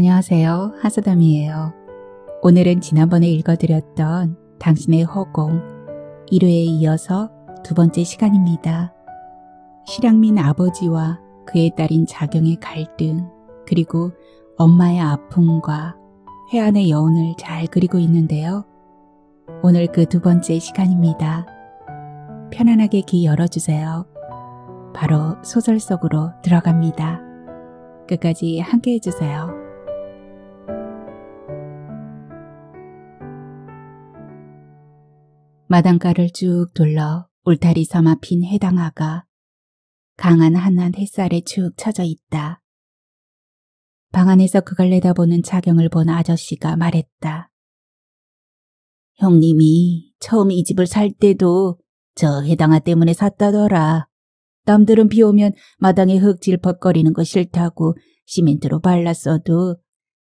안녕하세요. 하사담이에요 오늘은 지난번에 읽어드렸던 당신의 허공 1회에 이어서 두 번째 시간입니다. 실향민 아버지와 그의 딸인 작용의 갈등 그리고 엄마의 아픔과 회안의 여운을 잘 그리고 있는데요. 오늘 그 두 번째 시간입니다. 편안하게 귀 열어주세요. 바로 소설 속으로 들어갑니다. 끝까지 함께 해주세요. 마당가를 쭉 둘러 울타리 삼아 핀 해당화가 강한 한한 햇살에 축 처져 있다. 방 안에서 그걸 내다보는 자경을 본 아저씨가 말했다. 형님이 처음 이 집을 살 때도 저 해당화 아 때문에 샀다더라. 남들은 비 오면 마당에 흙 질퍽거리는 거 싫다고 시멘트로 발랐어도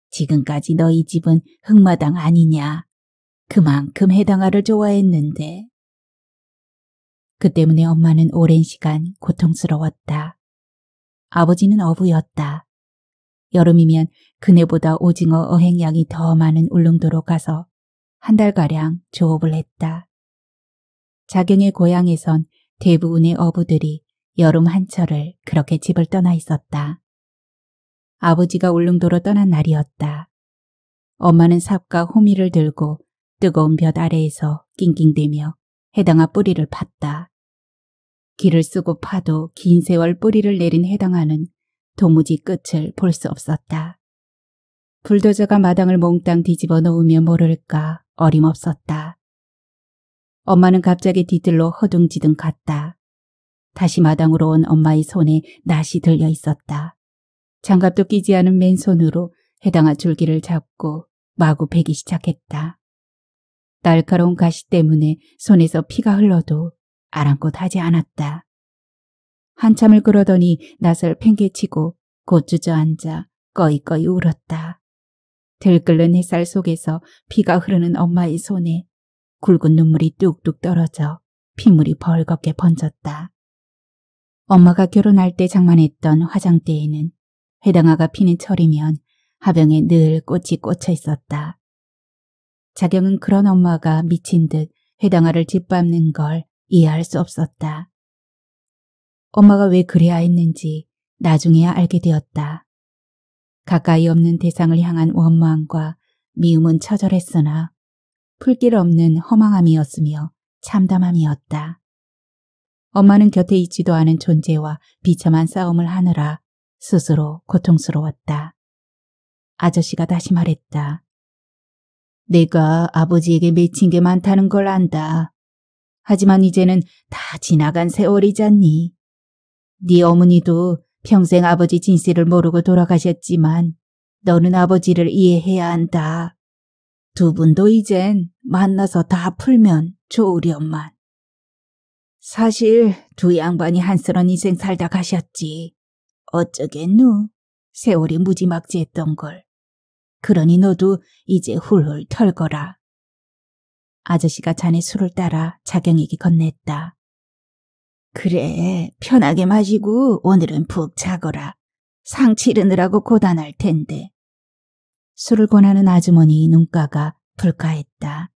지금까지 너희 집은 흙마당 아니냐. 그만큼 해당아를 좋아했는데 그 때문에 엄마는 오랜 시간 고통스러웠다. 아버지는 어부였다. 여름이면 그네보다 오징어 어획량이 더 많은 울릉도로 가서 한 달가량 조업을 했다. 자경의 고향에선 대부분의 어부들이 여름 한철을 그렇게 집을 떠나 있었다. 아버지가 울릉도로 떠난 날이었다. 엄마는 삽과 호미를 들고 뜨거운 볕 아래에서 낑낑대며 해당아 뿌리를 팠다. 길을 쓰고 파도 긴 세월 뿌리를 내린 해당아는 도무지 끝을 볼 수 없었다. 불도저가 마당을 몽땅 뒤집어 놓으며 모를까 어림없었다. 엄마는 갑자기 뒤틀로 허둥지둥 갔다. 다시 마당으로 온 엄마의 손에 낫이 들려 있었다. 장갑도 끼지 않은 맨손으로 해당아 줄기를 잡고 마구 베기 시작했다. 날카로운 가시 때문에 손에서 피가 흘러도 아랑곳하지 않았다. 한참을 그러더니 낯을 팽개치고 곧 주저앉아 꺼이꺼이 울었다. 들끓는 햇살 속에서 피가 흐르는 엄마의 손에 굵은 눈물이 뚝뚝 떨어져 피물이 벌겋게 번졌다. 엄마가 결혼할 때 장만했던 화장대에는 해당아가 피는 철이면 하병에 늘 꽃이 꽂혀 있었다. 자경은 그런 엄마가 미친 듯해당아를 짓밟는 걸 이해할 수 없었다. 엄마가 왜 그래야 했는지 나중에야 알게 되었다. 가까이 없는 대상을 향한 원망과 미움은 처절했으나 풀길 없는 허망함이었으며 참담함이었다. 엄마는 곁에 있지도 않은 존재와 비참한 싸움을 하느라 스스로 고통스러웠다. 아저씨가 다시 말했다. 내가 아버지에게 맺힌 게 많다는 걸 안다. 하지만 이제는 다 지나간 세월이잖니. 네 어머니도 평생 아버지 진실을 모르고 돌아가셨지만 너는 아버지를 이해해야 한다. 두 분도 이젠 만나서 다 풀면 좋으련만. 사실 두 양반이 한스런 인생 살다 가셨지. 어쩌겠누. 세월이 무지막지했던 걸. 그러니 너도 이제 훌훌 털거라. 아저씨가 자네 술을 따라 자경에게 건넸다. 그래, 편하게 마시고 오늘은 푹 자거라. 상 치르느라고 고단할 텐데. 술을 권하는 아주머니 눈가가 불가했다.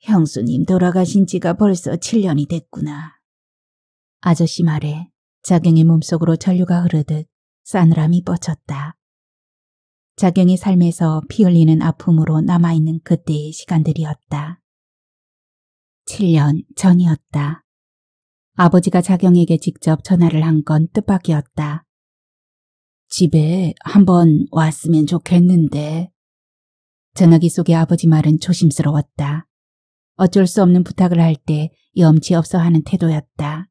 형수님 돌아가신 지가 벌써 7년이 됐구나. 아저씨 말에 자경의 몸속으로 전류가 흐르듯 싸늘함이 뻗쳤다. 자경의 삶에서 피 흘리는 아픔으로 남아있는 그때의 시간들이었다. 7년 전이었다. 아버지가 자경에게 직접 전화를 한 건 뜻밖이었다. 집에 한번 왔으면 좋겠는데. 전화기 속의 아버지 말은 조심스러웠다. 어쩔 수 없는 부탁을 할 때 염치 없어 하는 태도였다.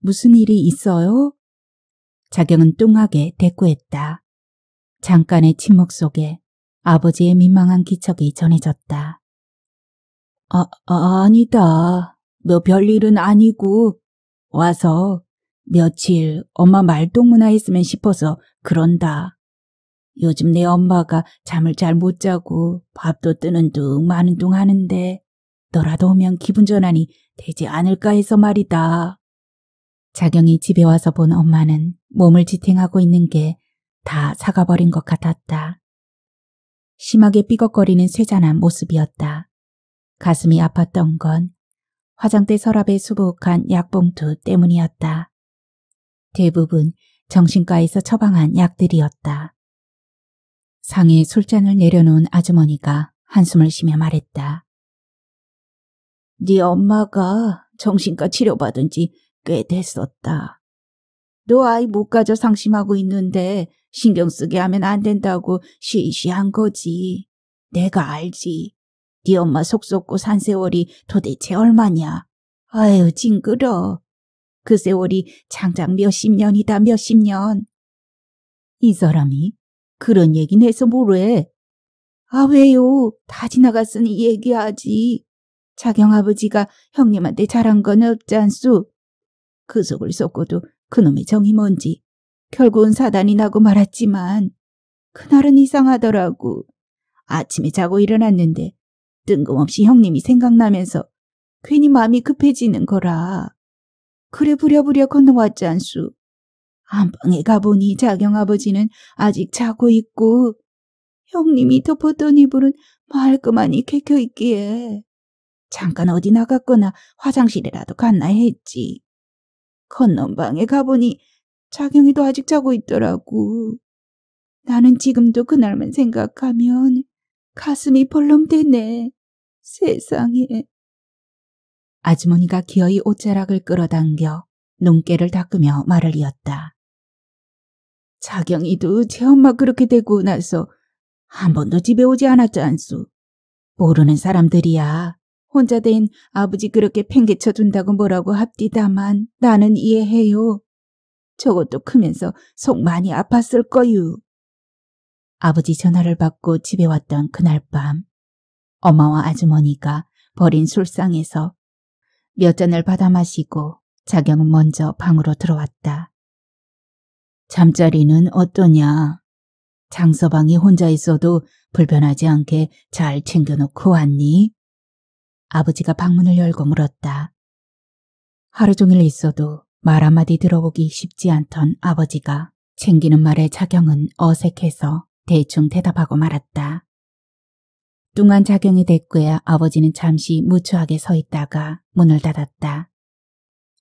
무슨 일이 있어요? 자경은 뚱하게 대꾸했다. 잠깐의 침묵 속에 아버지의 민망한 기척이 전해졌다. 아, 아 아니다. 너 별일은 아니고 와서 며칠 엄마 말동무나 했으면 싶어서 그런다. 요즘 내 엄마가 잠을 잘 못 자고 밥도 뜨는 둥 마는 둥 하는데 너라도 오면 기분 전환이 되지 않을까 해서 말이다. 자경이 집에 와서 본 엄마는 몸을 지탱하고 있는 게다 사가버린 것 같았다. 심하게 삐걱거리는 쇠잔한 모습이었다. 가슴이 아팠던 건 화장대 서랍에 수북한 약봉투 때문이었다. 대부분 정신과에서 처방한 약들이었다. 상에 술잔을 내려놓은 아주머니가 한숨을 쉬며 말했다. 네 엄마가 정신과 치료받은 지 꽤 됐었다. 너 아이 못 가져 상심하고 있는데 신경 쓰게 하면 안 된다고 시시한 거지. 내가 알지. 네 엄마 속 썩고 산 세월이 도대체 얼마냐. 아유 징그러. 그 세월이 장장 몇십 년이다 몇십 년. 이 사람이 그런 얘기는 해서 뭐래. 아 왜요. 다 지나갔으니 얘기하지. 자경 아버지가 형님한테 잘한 건 없지 않소그 속을 썩고도 그놈의 정이 뭔지 결국은 사단이 나고 말았지만 그날은 이상하더라고. 아침에 자고 일어났는데 뜬금없이 형님이 생각나면서 괜히 마음이 급해지는 거라. 그래 부랴부랴 건너왔지 않수. 안방에 가보니 자경 아버지는 아직 자고 있고 형님이 덮었던 이불은 말끔하니 캐켜있기에 잠깐 어디 나갔거나 화장실이라도 갔나 했지. 건넌방에 가보니 자경이도 아직 자고 있더라고. 나는 지금도 그날만 생각하면 가슴이 벌렁대네. 세상에. 아주머니가 기어이 옷자락을 끌어당겨 눈깨를 닦으며 말을 이었다. 자경이도 제 엄마 그렇게 되고 나서 한 번도 집에 오지 않았지 않소. 모르는 사람들이야. 혼자 된 아버지 그렇게 팽개쳐 둔다고 뭐라고 합디다만 나는 이해해요. 저것도 크면서 속 많이 아팠을 거유. 아버지 전화를 받고 집에 왔던 그날 밤 엄마와 아주머니가 버린 술상에서 몇 잔을 받아 마시고 자경은 먼저 방으로 들어왔다. 잠자리는 어떠냐? 장서방이 혼자 있어도 불편하지 않게 잘 챙겨놓고 왔니? 아버지가 방문을 열고 물었다. 하루 종일 있어도 말 한마디 들어보기 쉽지 않던 아버지가 챙기는 말의 작용은 어색해서 대충 대답하고 말았다. 뚱한 작용이 됐고야 아버지는 잠시 무추하게 서 있다가 문을 닫았다.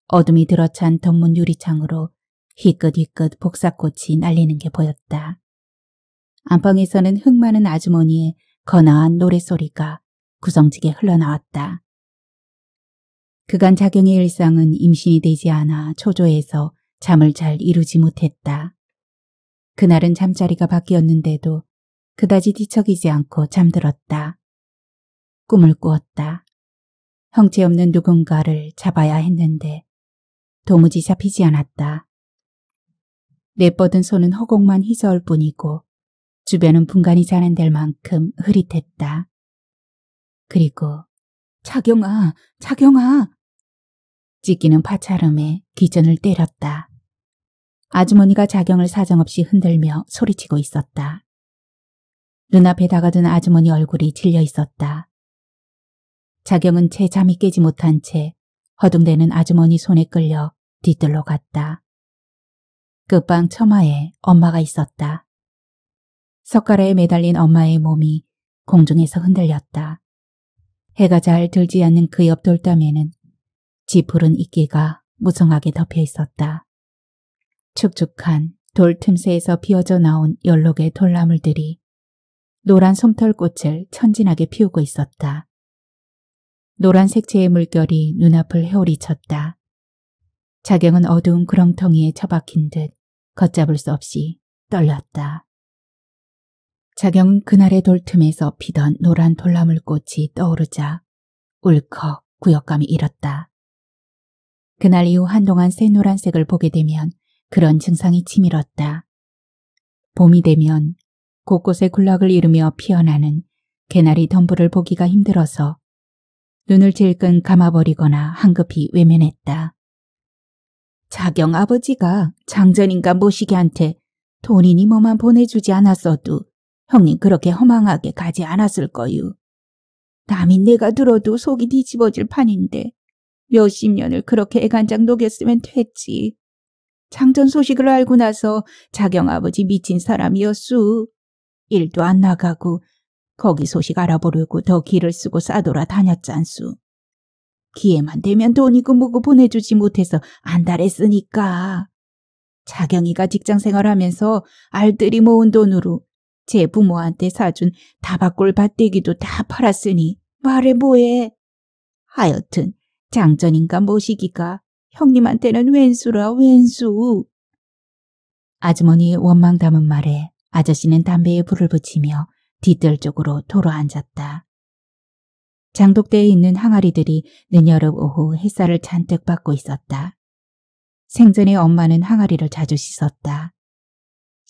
어둠이 들어찬 덧문 유리창으로 희끗희끗 복사꽃이 날리는 게 보였다. 안방에서는 흙 많은 아주머니의 거나한 노랫소리가 구성지게 흘러나왔다. 그간 자경의 일상은 임신이 되지 않아 초조해서 잠을 잘 이루지 못했다. 그날은 잠자리가 바뀌었는데도 그다지 뒤척이지 않고 잠들었다. 꿈을 꾸었다. 형체없는 누군가를 잡아야 했는데 도무지 잡히지 않았다. 내뻗은 손은 허공만 희저을 뿐이고 주변은 분간이 자는 될 만큼 흐릿했다. 그리고 자경아, 자경아! 찢기는 파차음에 귀전을 때렸다. 아주머니가 자경을 사정없이 흔들며 소리치고 있었다. 눈앞에 다가든 아주머니 얼굴이 질려 있었다. 자경은 채 잠이 깨지 못한 채 허둥대는 아주머니 손에 끌려 뒤뜰로 갔다. 끝방 처마에 엄마가 있었다. 석가래에 매달린 엄마의 몸이 공중에서 흔들렸다. 해가 잘 들지 않는 그 옆 돌담에는 지푸른 이끼가 무성하게 덮여 있었다. 축축한 돌 틈새에서 비어져 나온 연록의 돌나물들이 노란 솜털꽃을 천진하게 피우고 있었다. 노란 색채의 물결이 눈앞을 헤오리쳤다. 자경은 어두운 그렁텅이에 처박힌 듯 걷잡을 수 없이 떨렸다. 자경은 그날의 돌틈에서 피던 노란 돌나물꽃이 떠오르자 울컥 구역감이 잃었다 그날 이후 한동안 새 노란색을 보게 되면 그런 증상이 치밀었다. 봄이 되면 곳곳에 군락을 이루며 피어나는 개나리 덤불을 보기가 힘들어서 눈을 질끈 감아버리거나 황급히 외면했다. 자경 아버지가 장전인가 모시기한테 돈이니 뭐만 보내주지 않았어도 형님 그렇게 허망하게 가지 않았을 거유. 남이 내가 들어도 속이 뒤집어질 판인데 몇십 년을 그렇게 애간장 녹였으면 됐지. 장전 소식을 알고 나서 자경 아버지 미친 사람이었수. 일도 안 나가고 거기 소식 알아보려고 더 길을 쓰고 싸돌아 다녔잖수. 기회만 되면 돈이고 뭐고 보내주지 못해서 안달했으니까. 자경이가 직장 생활하면서 알뜰히 모은 돈으로 제 부모한테 사준 다바골 밭대기도 다 팔았으니 말해 뭐해. 하여튼 장전인가 모시기가 형님한테는 왼수라 왼수. 아주머니의 원망 담은 말에 아저씨는 담배에 불을 붙이며 뒤뜰 쪽으로 돌아앉았다. 장독대에 있는 항아리들이 늦여름 오후 햇살을 잔뜩 받고 있었다. 생전에 엄마는 항아리를 자주 씻었다.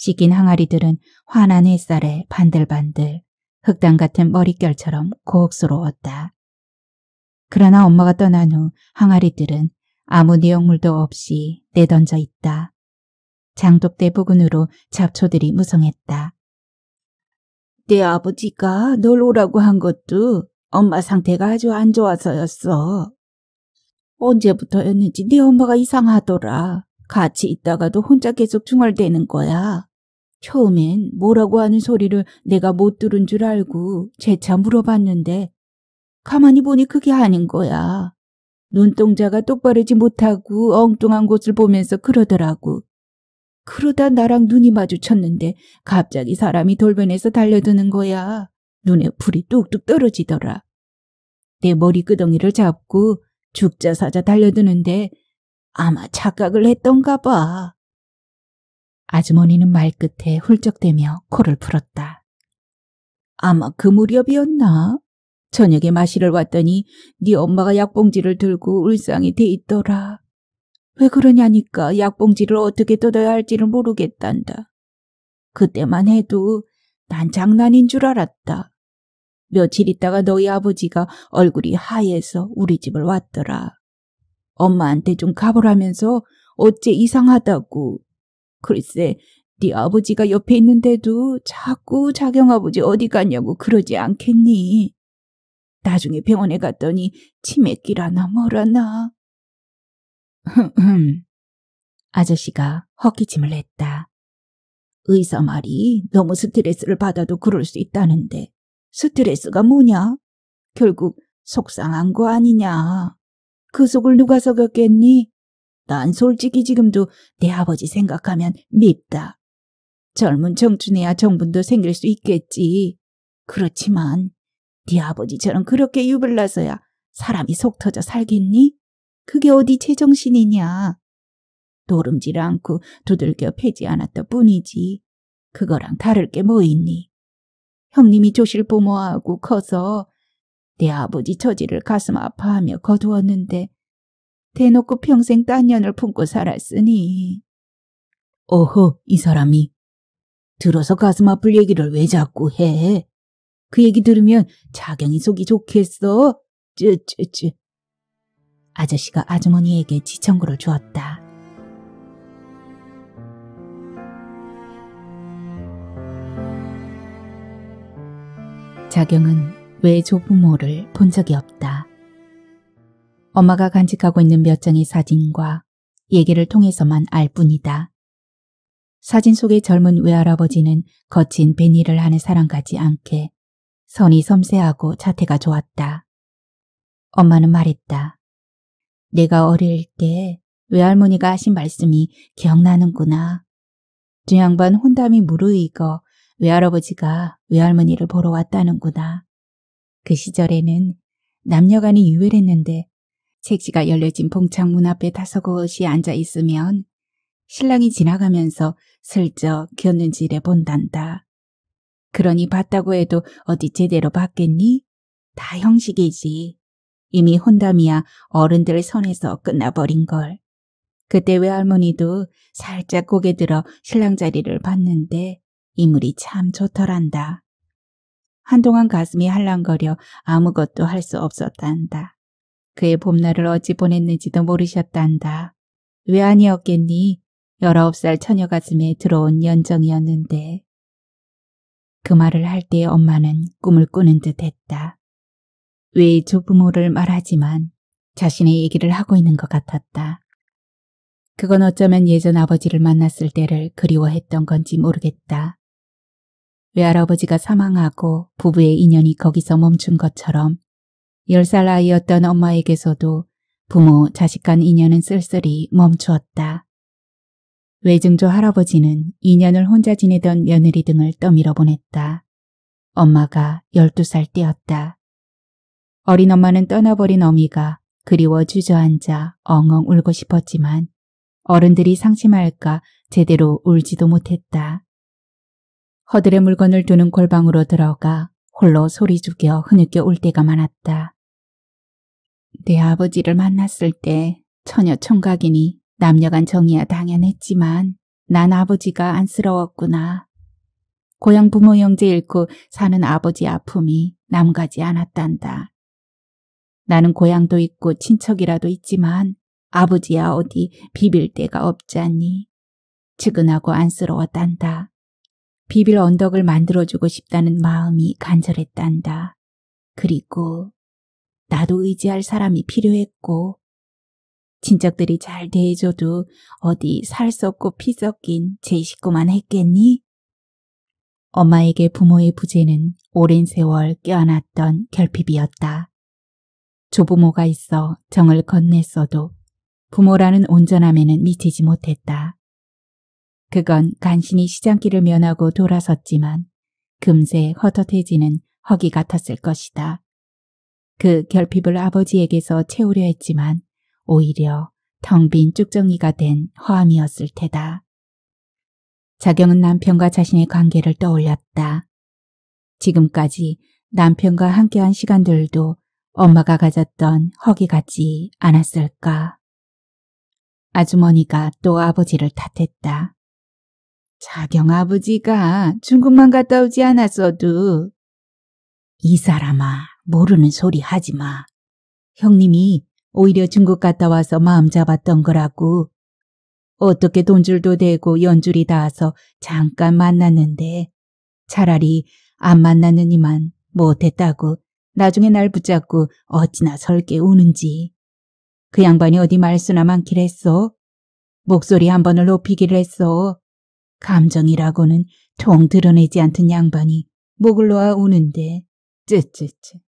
씻긴 항아리들은 환한 햇살에 반들반들 흙당 같은 머릿결처럼 고혹스러웠다. 그러나 엄마가 떠난 후 항아리들은 아무 내용물도 없이 내던져 있다. 장독대 부근으로 잡초들이 무성했다. 내 아버지가 널 오라고 한 것도 엄마 상태가 아주 안 좋아서였어. 언제부터였는지 네 엄마가 이상하더라. 같이 있다가도 혼자 계속 중얼대는 거야. 처음엔 뭐라고 하는 소리를 내가 못 들은 줄 알고 재차 물어봤는데 가만히 보니 그게 아닌 거야. 눈동자가 똑바르지 못하고 엉뚱한 곳을 보면서 그러더라고. 그러다 나랑 눈이 마주쳤는데 갑자기 사람이 돌변해서 달려드는 거야. 눈에 불이 뚝뚝 떨어지더라. 내 머리끄덩이를 잡고 죽자사자 달려드는데 아마 착각을 했던가 봐. 아주머니는 말끝에 훌쩍대며 코를 풀었다. 아마 그 무렵이었나? 저녁에 마시를 왔더니 네 엄마가 약봉지를 들고 울상이 돼 있더라. 왜 그러냐니까 약봉지를 어떻게 뜯어야 할지를 모르겠단다. 그때만 해도 난 장난인 줄 알았다. 며칠 있다가 너희 아버지가 얼굴이 하얘서 우리 집을 왔더라. 엄마한테 좀 가보라면서 어째 이상하다고. 글쎄, 네 아버지가 옆에 있는데도 자꾸 작용 아버지 어디 갔냐고 그러지 않겠니? 나중에 병원에 갔더니 치맥기라나 뭐라나. 흠흠. 아저씨가 헛기침을 했다. 의사 말이 너무 스트레스를 받아도 그럴 수 있다는데 스트레스가 뭐냐? 결국 속상한 거 아니냐. 그 속을 누가 썩였겠니? 난 솔직히 지금도 내 아버지 생각하면 밉다. 젊은 청춘에야 정분도 생길 수 있겠지. 그렇지만 네 아버지처럼 그렇게 유불나서야 사람이 속 터져 살겠니? 그게 어디 제정신이냐. 노름질 않고 두들겨 패지 않았다 뿐이지. 그거랑 다를 게 뭐 있니? 형님이 조실 부모하고 커서 내 아버지 처지를 가슴 아파하며 거두었는데 대놓고 평생 딴년을 품고 살았으니. 어허, 이 사람이. 들어서 가슴 아플 얘기를 왜 자꾸 해? 그 얘기 들으면 자경이 속이 좋겠어? 쯔쯔쯔. 아저씨가 아주머니에게 지청구를 주었다. 자경은 왜 조부모를 본 적이 없다. 엄마가 간직하고 있는 몇 장의 사진과 얘기를 통해서만 알 뿐이다. 사진 속의 젊은 외할아버지는 거친 베니를 하는 사람 같지 않게 선이 섬세하고 자태가 좋았다. 엄마는 말했다. 내가 어릴 때 외할머니가 하신 말씀이 기억나는구나. 중양반 혼담이 무르익어 외할아버지가 외할머니를 보러 왔다는구나. 그 시절에는 남녀간이 유일했는데 책지가 열려진 봉창문 앞에 다섯곳이 앉아 있으면 신랑이 지나가면서 슬쩍 겼는지를 본단다. 그러니 봤다고 해도 어디 제대로 봤겠니? 다 형식이지. 이미 혼담이야 어른들 손에서 끝나버린 걸. 그때 외할머니도 살짝 고개 들어 신랑 자리를 봤는데 이물이 참 좋더란다. 한동안 가슴이 한랑거려 아무것도 할 수 없었단다. 그의 봄날을 어찌 보냈는지도 모르셨단다. 왜 아니었겠니? 19살 처녀 가슴에 들어온 연정이었는데. 그 말을 할 때 엄마는 꿈을 꾸는 듯 했다. 왜 조부모를 말하지만 자신의 얘기를 하고 있는 것 같았다. 그건 어쩌면 예전 아버지를 만났을 때를 그리워했던 건지 모르겠다. 외할아버지가 사망하고 부부의 인연이 거기서 멈춘 것처럼 10살 아이였던 엄마에게서도 부모, 자식 간 인연은 쓸쓸히 멈추었다. 외증조 할아버지는 2년을 혼자 지내던 며느리 등을 떠밀어 보냈다. 엄마가 12살 때였다. 어린 엄마는 떠나버린 어미가 그리워 주저앉아 엉엉 울고 싶었지만 어른들이 상심할까 제대로 울지도 못했다. 허들의 물건을 두는 골방으로 들어가 홀로 소리 죽여 흐느껴 울 때가 많았다. 내 아버지를 만났을 때 처녀 총각이니 남녀간 정의야 당연했지만 난 아버지가 안쓰러웠구나. 고향 부모 형제 잃고 사는 아버지 아픔이 남가지 않았단다. 나는 고향도 있고 친척이라도 있지만 아버지야 어디 비빌 데가 없잖니. 측은하고 안쓰러웠단다. 비빌 언덕을 만들어주고 싶다는 마음이 간절했단다. 그리고 나도 의지할 사람이 필요했고 친척들이 잘 대해줘도 어디 살 썩고 피 썩긴 제 식구만 했겠니? 엄마에게 부모의 부재는 오랜 세월 껴안았던 결핍이었다. 조부모가 있어 정을 건넸어도 부모라는 온전함에는 미치지 못했다. 그건 간신히 시장길을 면하고 돌아섰지만 금세 허헛해지는 허기 같았을 것이다. 그 결핍을 아버지에게서 채우려 했지만 오히려 텅 빈 쭉정이가 된 허함이었을 테다. 자경은 남편과 자신의 관계를 떠올렸다. 지금까지 남편과 함께한 시간들도 엄마가 가졌던 허기 같지 않았을까. 아주머니가 또 아버지를 탓했다. 자경 아버지가 중국만 갔다 오지 않았어도 이 사람아 모르는 소리 하지 마. 형님이 오히려 중국 갔다 와서 마음 잡았던 거라고. 어떻게 돈줄도 되고 연줄이 닿아서 잠깐 만났는데 차라리 안만나느니만 못했다고 나중에 날 붙잡고 어찌나 설게 우는지. 그 양반이 어디 말수나 많길 했어. 목소리 한 번을 높이기를 했어. 감정이라고는 통 드러내지 않던 양반이 목을 놓아 우는데 쯔쯔쯔.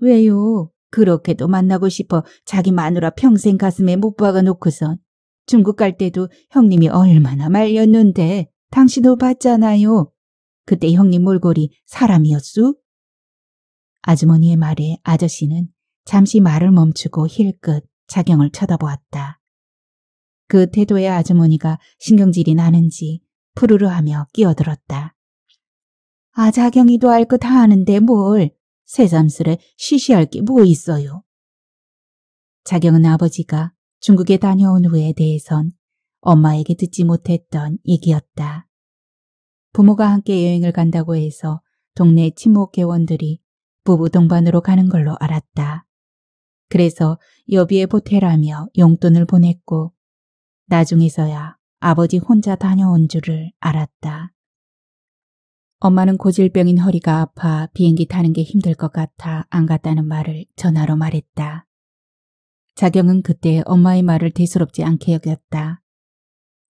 왜요? 그렇게도 만나고 싶어 자기 마누라 평생 가슴에 못 박아놓고선 중국 갈 때도 형님이 얼마나 말렸는데 당신도 봤잖아요. 그때 형님 몰골이 사람이었수? 아주머니의 말에 아저씨는 잠시 말을 멈추고 힐끗 자경을 쳐다보았다. 그태도의 아주머니가 신경질이 나는지 푸르르하며 끼어들었다. 아 자경이도 알것다하는데뭘 새삼스레 시시할 게 뭐 있어요. 자경은 아버지가 중국에 다녀온 후에 대해선 엄마에게 듣지 못했던 얘기였다. 부모가 함께 여행을 간다고 해서 동네 친목계원들이 부부 동반으로 가는 걸로 알았다. 그래서 여비에 보태라며 용돈을 보냈고 나중에서야 아버지 혼자 다녀온 줄을 알았다. 엄마는 고질병인 허리가 아파 비행기 타는 게 힘들 것 같아 안 갔다는 말을 전화로 말했다. 자경은 그때 엄마의 말을 대수롭지 않게 여겼다.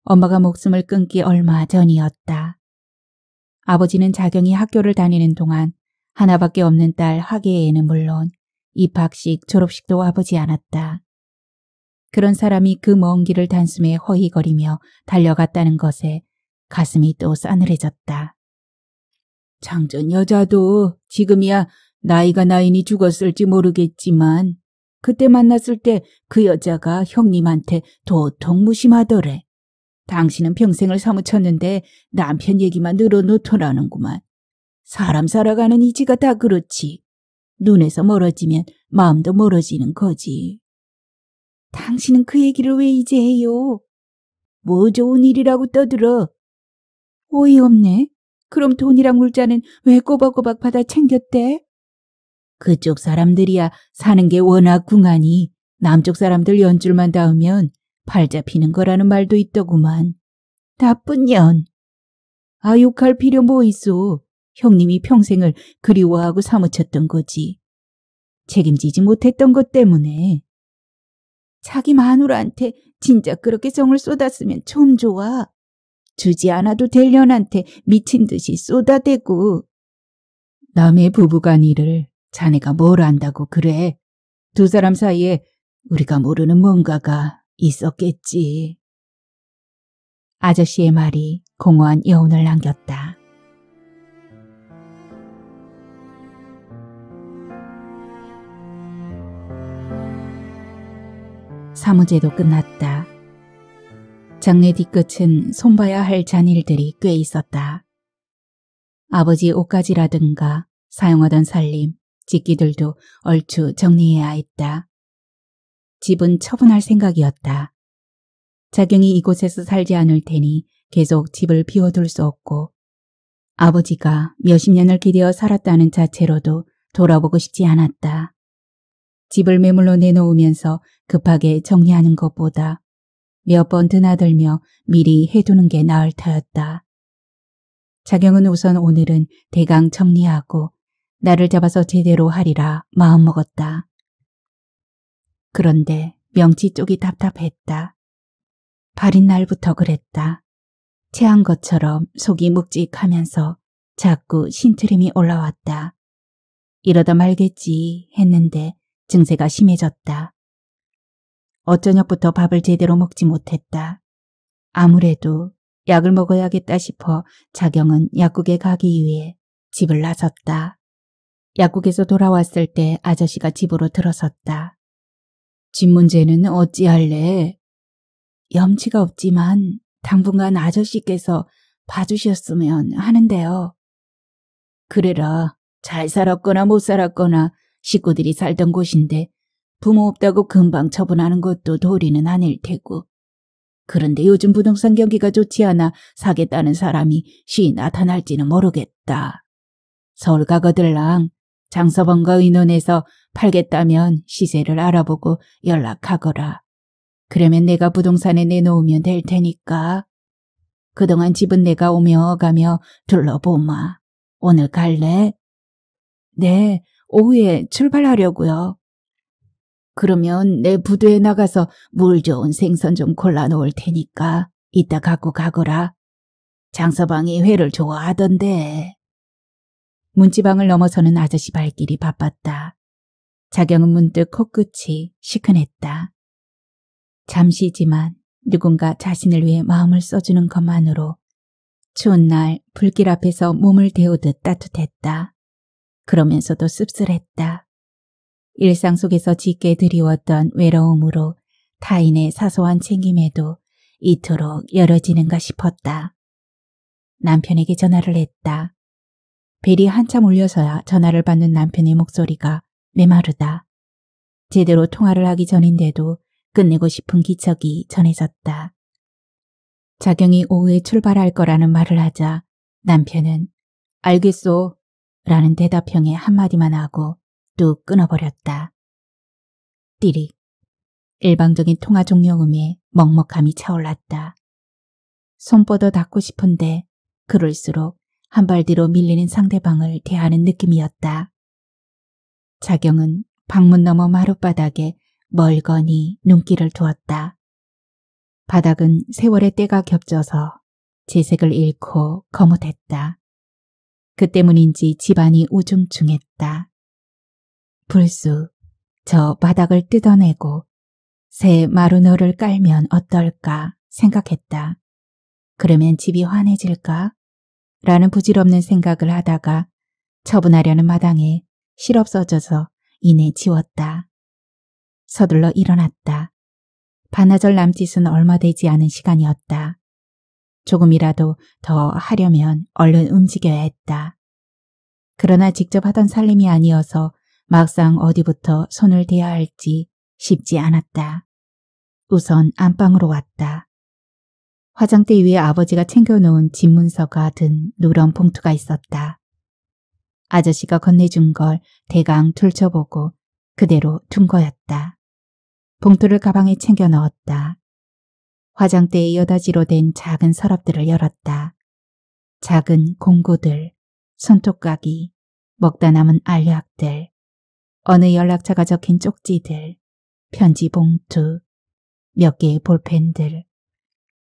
엄마가 목숨을 끊기 얼마 전이었다. 아버지는 자경이 학교를 다니는 동안 하나밖에 없는 딸 하계에는 물론 입학식, 졸업식도 와보지 않았다. 그런 사람이 그 먼 길을 단숨에 허이거리며 달려갔다는 것에 가슴이 또 싸늘해졌다. 장전 여자도 지금이야 나이가 나인이 죽었을지 모르겠지만 그때 만났을 때 그 여자가 형님한테 도통 무심하더래. 당신은 평생을 사무쳤는데 남편 얘기만 늘어놓더라는구만. 사람 살아가는 이지가 다 그렇지. 눈에서 멀어지면 마음도 멀어지는 거지. 당신은 그 얘기를 왜 이제 해요? 뭐 좋은 일이라고 떠들어. 어이없네. 그럼 돈이랑 물자는 왜 꼬박꼬박 받아 챙겼대? 그쪽 사람들이야 사는 게 워낙 궁하니 남쪽 사람들 연줄만 닿으면 발 잡히는 거라는 말도 있더구만. 나쁜 년. 아 욕할 필요 뭐 있어. 형님이 평생을 그리워하고 사무쳤던 거지. 책임지지 못했던 것 때문에. 자기 마누라한테 진짜 그렇게 성을 쏟았으면 좀 좋아. 주지 않아도 될 년한테 미친 듯이 쏟아대고. 남의 부부간 일을 자네가 뭘 안다고 그래. 두 사람 사이에 우리가 모르는 뭔가가 있었겠지. 아저씨의 말이 공허한 여운을 남겼다. 사무제도 끝났다. 장례 뒤끝은 손봐야 할 잔일들이 꽤 있었다. 아버지 옷가지라든가 사용하던 살림, 집기들도 얼추 정리해야 했다. 집은 처분할 생각이었다. 자경이 이곳에서 살지 않을 테니 계속 집을 비워둘 수 없고 아버지가 몇십 년을 기대어 살았다는 자체로도 돌아보고 싶지 않았다. 집을 매물로 내놓으면서 급하게 정리하는 것보다 몇 번 드나들며 미리 해두는 게 나을 터였다. 자경은 우선 오늘은 대강 정리하고 나를 잡아서 제대로 하리라 마음먹었다. 그런데 명치 쪽이 답답했다. 발인 날부터 그랬다. 체한 것처럼 속이 묵직하면서 자꾸 신트림이 올라왔다. 이러다 말겠지 했는데 증세가 심해졌다. 어저녁부터 밥을 제대로 먹지 못했다. 아무래도 약을 먹어야겠다 싶어 자경은 약국에 가기 위해 집을 나섰다. 약국에서 돌아왔을 때 아저씨가 집으로 들어섰다. 집 문제는 어찌할래? 염치가 없지만 당분간 아저씨께서 봐주셨으면 하는데요. 그래라, 잘 살았거나 못 살았거나 식구들이 살던 곳인데 부모 없다고 금방 처분하는 것도 도리는 아닐 테고. 그런데 요즘 부동산 경기가 좋지 않아 사겠다는 사람이 시 나타날지는 모르겠다. 서울 가거들랑 장서방과 의논해서 팔겠다면 시세를 알아보고 연락하거라. 그러면 내가 부동산에 내놓으면 될 테니까. 그동안 집은 내가 오며 가며 둘러보마. 오늘 갈래? 네, 오후에 출발하려고요. 그러면 내 부두에 나가서 물 좋은 생선 좀 골라놓을 테니까 이따 갖고 가거라. 장서방이 회를 좋아하던데. 문지방을 넘어서는 아저씨 발길이 바빴다. 자경은 문득 코끝이 시큰했다. 잠시지만 누군가 자신을 위해 마음을 써주는 것만으로 추운 날 불길 앞에서 몸을 데우듯 따뜻했다. 그러면서도 씁쓸했다. 일상 속에서 짙게 드리웠던 외로움으로 타인의 사소한 챙김에도 이토록 열어지는가 싶었다. 남편에게 전화를 했다. 벨이 한참 울려서야 전화를 받는 남편의 목소리가 메마르다. 제대로 통화를 하기 전인데도 끝내고 싶은 기척이 전해졌다. 자경이 오후에 출발할 거라는 말을 하자 남편은 알겠소 라는 대답형의 한마디만 하고 뚝 끊어버렸다. 띠릭. 일방적인 통화 종료음에 먹먹함이 차올랐다. 손뻗어 닿고 싶은데 그럴수록 한 발 뒤로 밀리는 상대방을 대하는 느낌이었다. 자경은 방문 너머 마룻바닥에 멀거니 눈길을 두었다. 바닥은 세월의 때가 겹쳐서 재색을 잃고 거뭇했다. 그 때문인지 집안이 우중충했다. 불쑥 저 바닥을 뜯어내고 새 마루노를 깔면 어떨까 생각했다. 그러면 집이 환해질까? 라는 부질없는 생각을 하다가 처분하려는 마당에 실없어져서 이내 지웠다. 서둘러 일어났다. 반나절 남짓은 얼마 되지 않은 시간이었다. 조금이라도 더 하려면 얼른 움직여야 했다. 그러나 직접 하던 살림이 아니어서 막상 어디부터 손을 대야 할지 쉽지 않았다. 우선 안방으로 왔다. 화장대 위에 아버지가 챙겨놓은 집 문서가 든 누런 봉투가 있었다. 아저씨가 건네준 걸 대강 둘쳐보고 그대로 둔 거였다. 봉투를 가방에 챙겨 넣었다. 화장대의 여다지로 된 작은 서랍들을 열었다. 작은 공구들, 손톱가이 먹다 남은 알약들, 어느 연락처가 적힌 쪽지들, 편지 봉투, 몇 개의 볼펜들,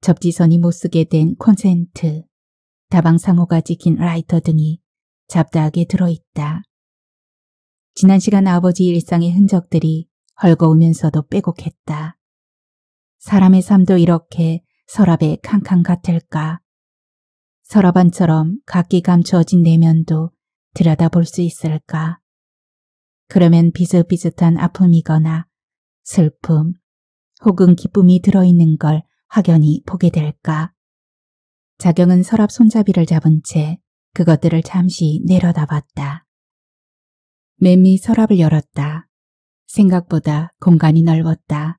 접지선이 못 쓰게 된 콘센트, 다방 상호가 찍힌 라이터 등이 잡다하게 들어있다. 지난 시간 아버지 일상의 흔적들이 헐거우면서도 빼곡했다. 사람의 삶도 이렇게 서랍에 캄캄 같을까. 서랍 안처럼 각기 감추어진 내면도 들여다볼 수 있을까. 그러면 비슷비슷한 아픔이거나 슬픔 혹은 기쁨이 들어있는 걸 확연히 보게 될까. 자경은 서랍 손잡이를 잡은 채 그것들을 잠시 내려다봤다. 맴이 서랍을 열었다. 생각보다 공간이 넓었다.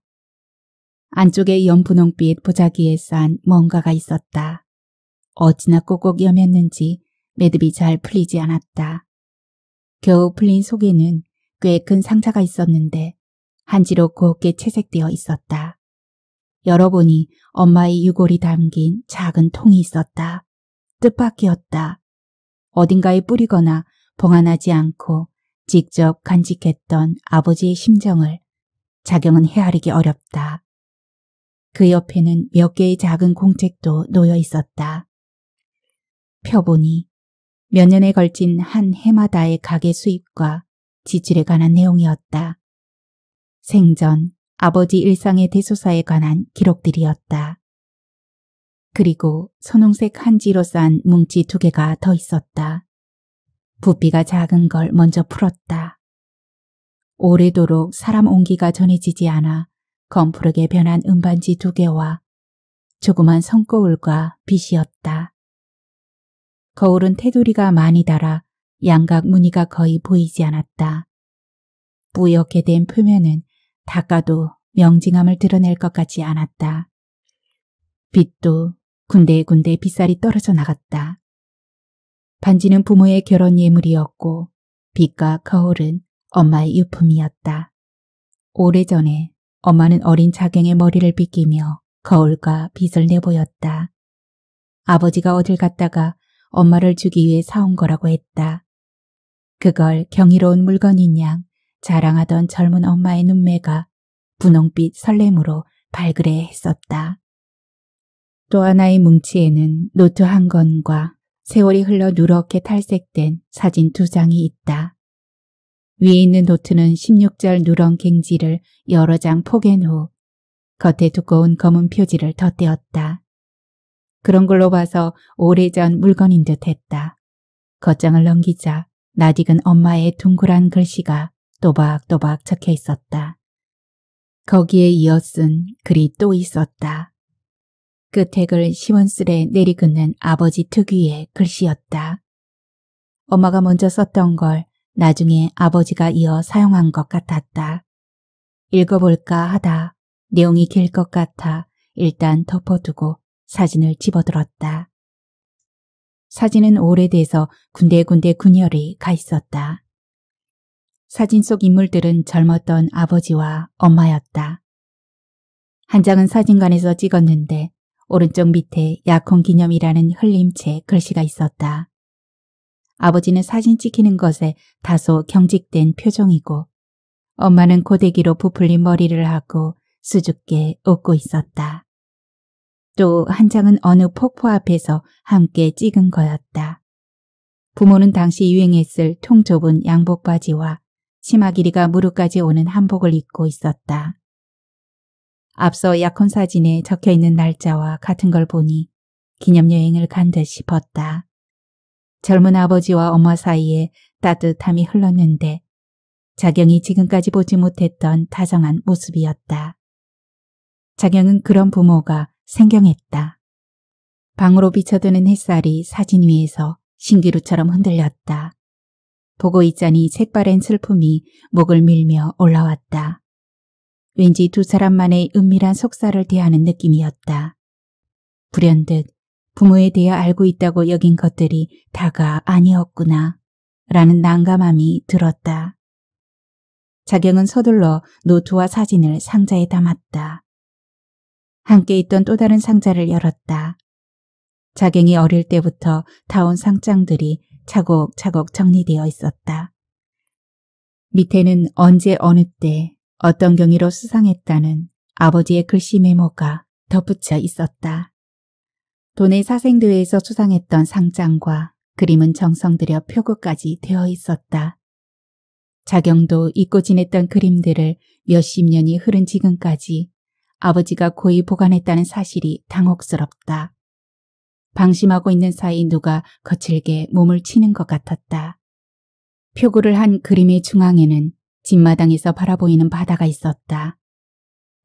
안쪽에 연분홍빛 보자기에 싼 뭔가가 있었다. 어찌나 꼭꼭 여맸는지 매듭이 잘 풀리지 않았다. 겨우 풀린 속에는 꽤큰 상자가 있었는데 한지로 곱게 채색되어 있었다. 열어보니 엄마의 유골이 담긴 작은 통이 있었다. 뜻밖이었다. 어딘가에 뿌리거나 봉안하지 않고 직접 간직했던 아버지의 심정을 작용은 헤아리기 어렵다. 그 옆에는 몇 개의 작은 공책도 놓여 있었다. 펴보니 몇 년에 걸친 한 해마다의 가게 수입과 지질에 관한 내용이었다. 생전 아버지 일상의 대소사에 관한 기록들이었다. 그리고 선홍색 한지로 싼 뭉치 두 개가 더 있었다. 부피가 작은 걸 먼저 풀었다. 오래도록 사람 온기가 전해지지 않아 검푸르게 변한 은반지 두 개와 조그만 손거울과 빛이었다. 거울은 테두리가 많이 달아 양각 무늬가 거의 보이지 않았다. 뿌옇게 된 표면은 닦아도 명징함을 드러낼 것 같지 않았다. 빛도 군데군데 빗살이 떨어져 나갔다. 반지는 부모의 결혼 예물이었고 빛과 거울은 엄마의 유품이었다. 오래전에 엄마는 어린 자경의 머리를 빗기며 거울과 빛을 내보였다. 아버지가 어딜 갔다가 엄마를 주기 위해 사온 거라고 했다. 그걸 경이로운 물건인 양 자랑하던 젊은 엄마의 눈매가 분홍빛 설렘으로 발그레 했었다. 또 하나의 뭉치에는 노트 한 권과 세월이 흘러 누렇게 탈색된 사진 두 장이 있다. 위에 있는 노트는 16절 누런 갱지를 여러 장 포갠 후 겉에 두꺼운 검은 표지를 덧대었다. 그런 걸로 봐서 오래전 물건인 듯 했다. 겉장을 넘기자 낯익은 엄마의 둥그란 글씨가 또박또박 적혀 있었다. 거기에 이어 쓴 글이 또 있었다. 끝택을 그 시원스레 내리긋는 아버지 특유의 글씨였다. 엄마가 먼저 썼던 걸 나중에 아버지가 이어 사용한 것 같았다. 읽어볼까 하다 내용이 길 것 같아 일단 덮어두고 사진을 집어들었다. 사진은 오래돼서 군데군데 군혈이가 있었다. 사진 속 인물들은 젊었던 아버지와 엄마였다. 한 장은 사진관에서 찍었는데 오른쪽 밑에 약혼 기념이라는 흘림체 글씨가 있었다. 아버지는 사진 찍히는 것에 다소 경직된 표정이고 엄마는 고데기로 부풀린 머리를 하고 수줍게 웃고 있었다. 또한 장은 어느 폭포 앞에서 함께 찍은 거였다. 부모는 당시 유행했을 통 좁은 양복 바지와 치마 길이가 무릎까지 오는 한복을 입고 있었다. 앞서 약혼 사진에 적혀있는 날짜와 같은 걸 보니 기념여행을 간 듯 싶었다. 젊은 아버지와 엄마 사이에 따뜻함이 흘렀는데 자경이 지금까지 보지 못했던 다정한 모습이었다. 자경은 그런 부모가 생경했다. 방으로 비쳐드는 햇살이 사진 위에서 신기루처럼 흔들렸다. 보고 있자니 색바랜 슬픔이 목을 밀며 올라왔다. 왠지 두 사람만의 은밀한 속살을 대하는 느낌이었다. 불현듯 부모에 대해 알고 있다고 여긴 것들이 다가 아니었구나 라는 난감함이 들었다. 자경은 서둘러 노트와 사진을 상자에 담았다. 함께 있던 또 다른 상자를 열었다. 자갱이 어릴 때부터 타온 상장들이 차곡차곡 정리되어 있었다. 밑에는 언제 어느 때 어떤 경위로 수상했다는 아버지의 글씨 메모가 덧붙여 있었다. 도내 사생대회에서 수상했던 상장과 그림은 정성 들여 표고까지 되어 있었다. 자경도 잊고 지냈던 그림들을 몇십 년이 흐른 지금까지 아버지가 고의 보관했다는 사실이 당혹스럽다. 방심하고 있는 사이 누가 거칠게 몸을 치는 것 같았다. 표구를 한 그림의 중앙에는 집마당에서 바라보이는 바다가 있었다.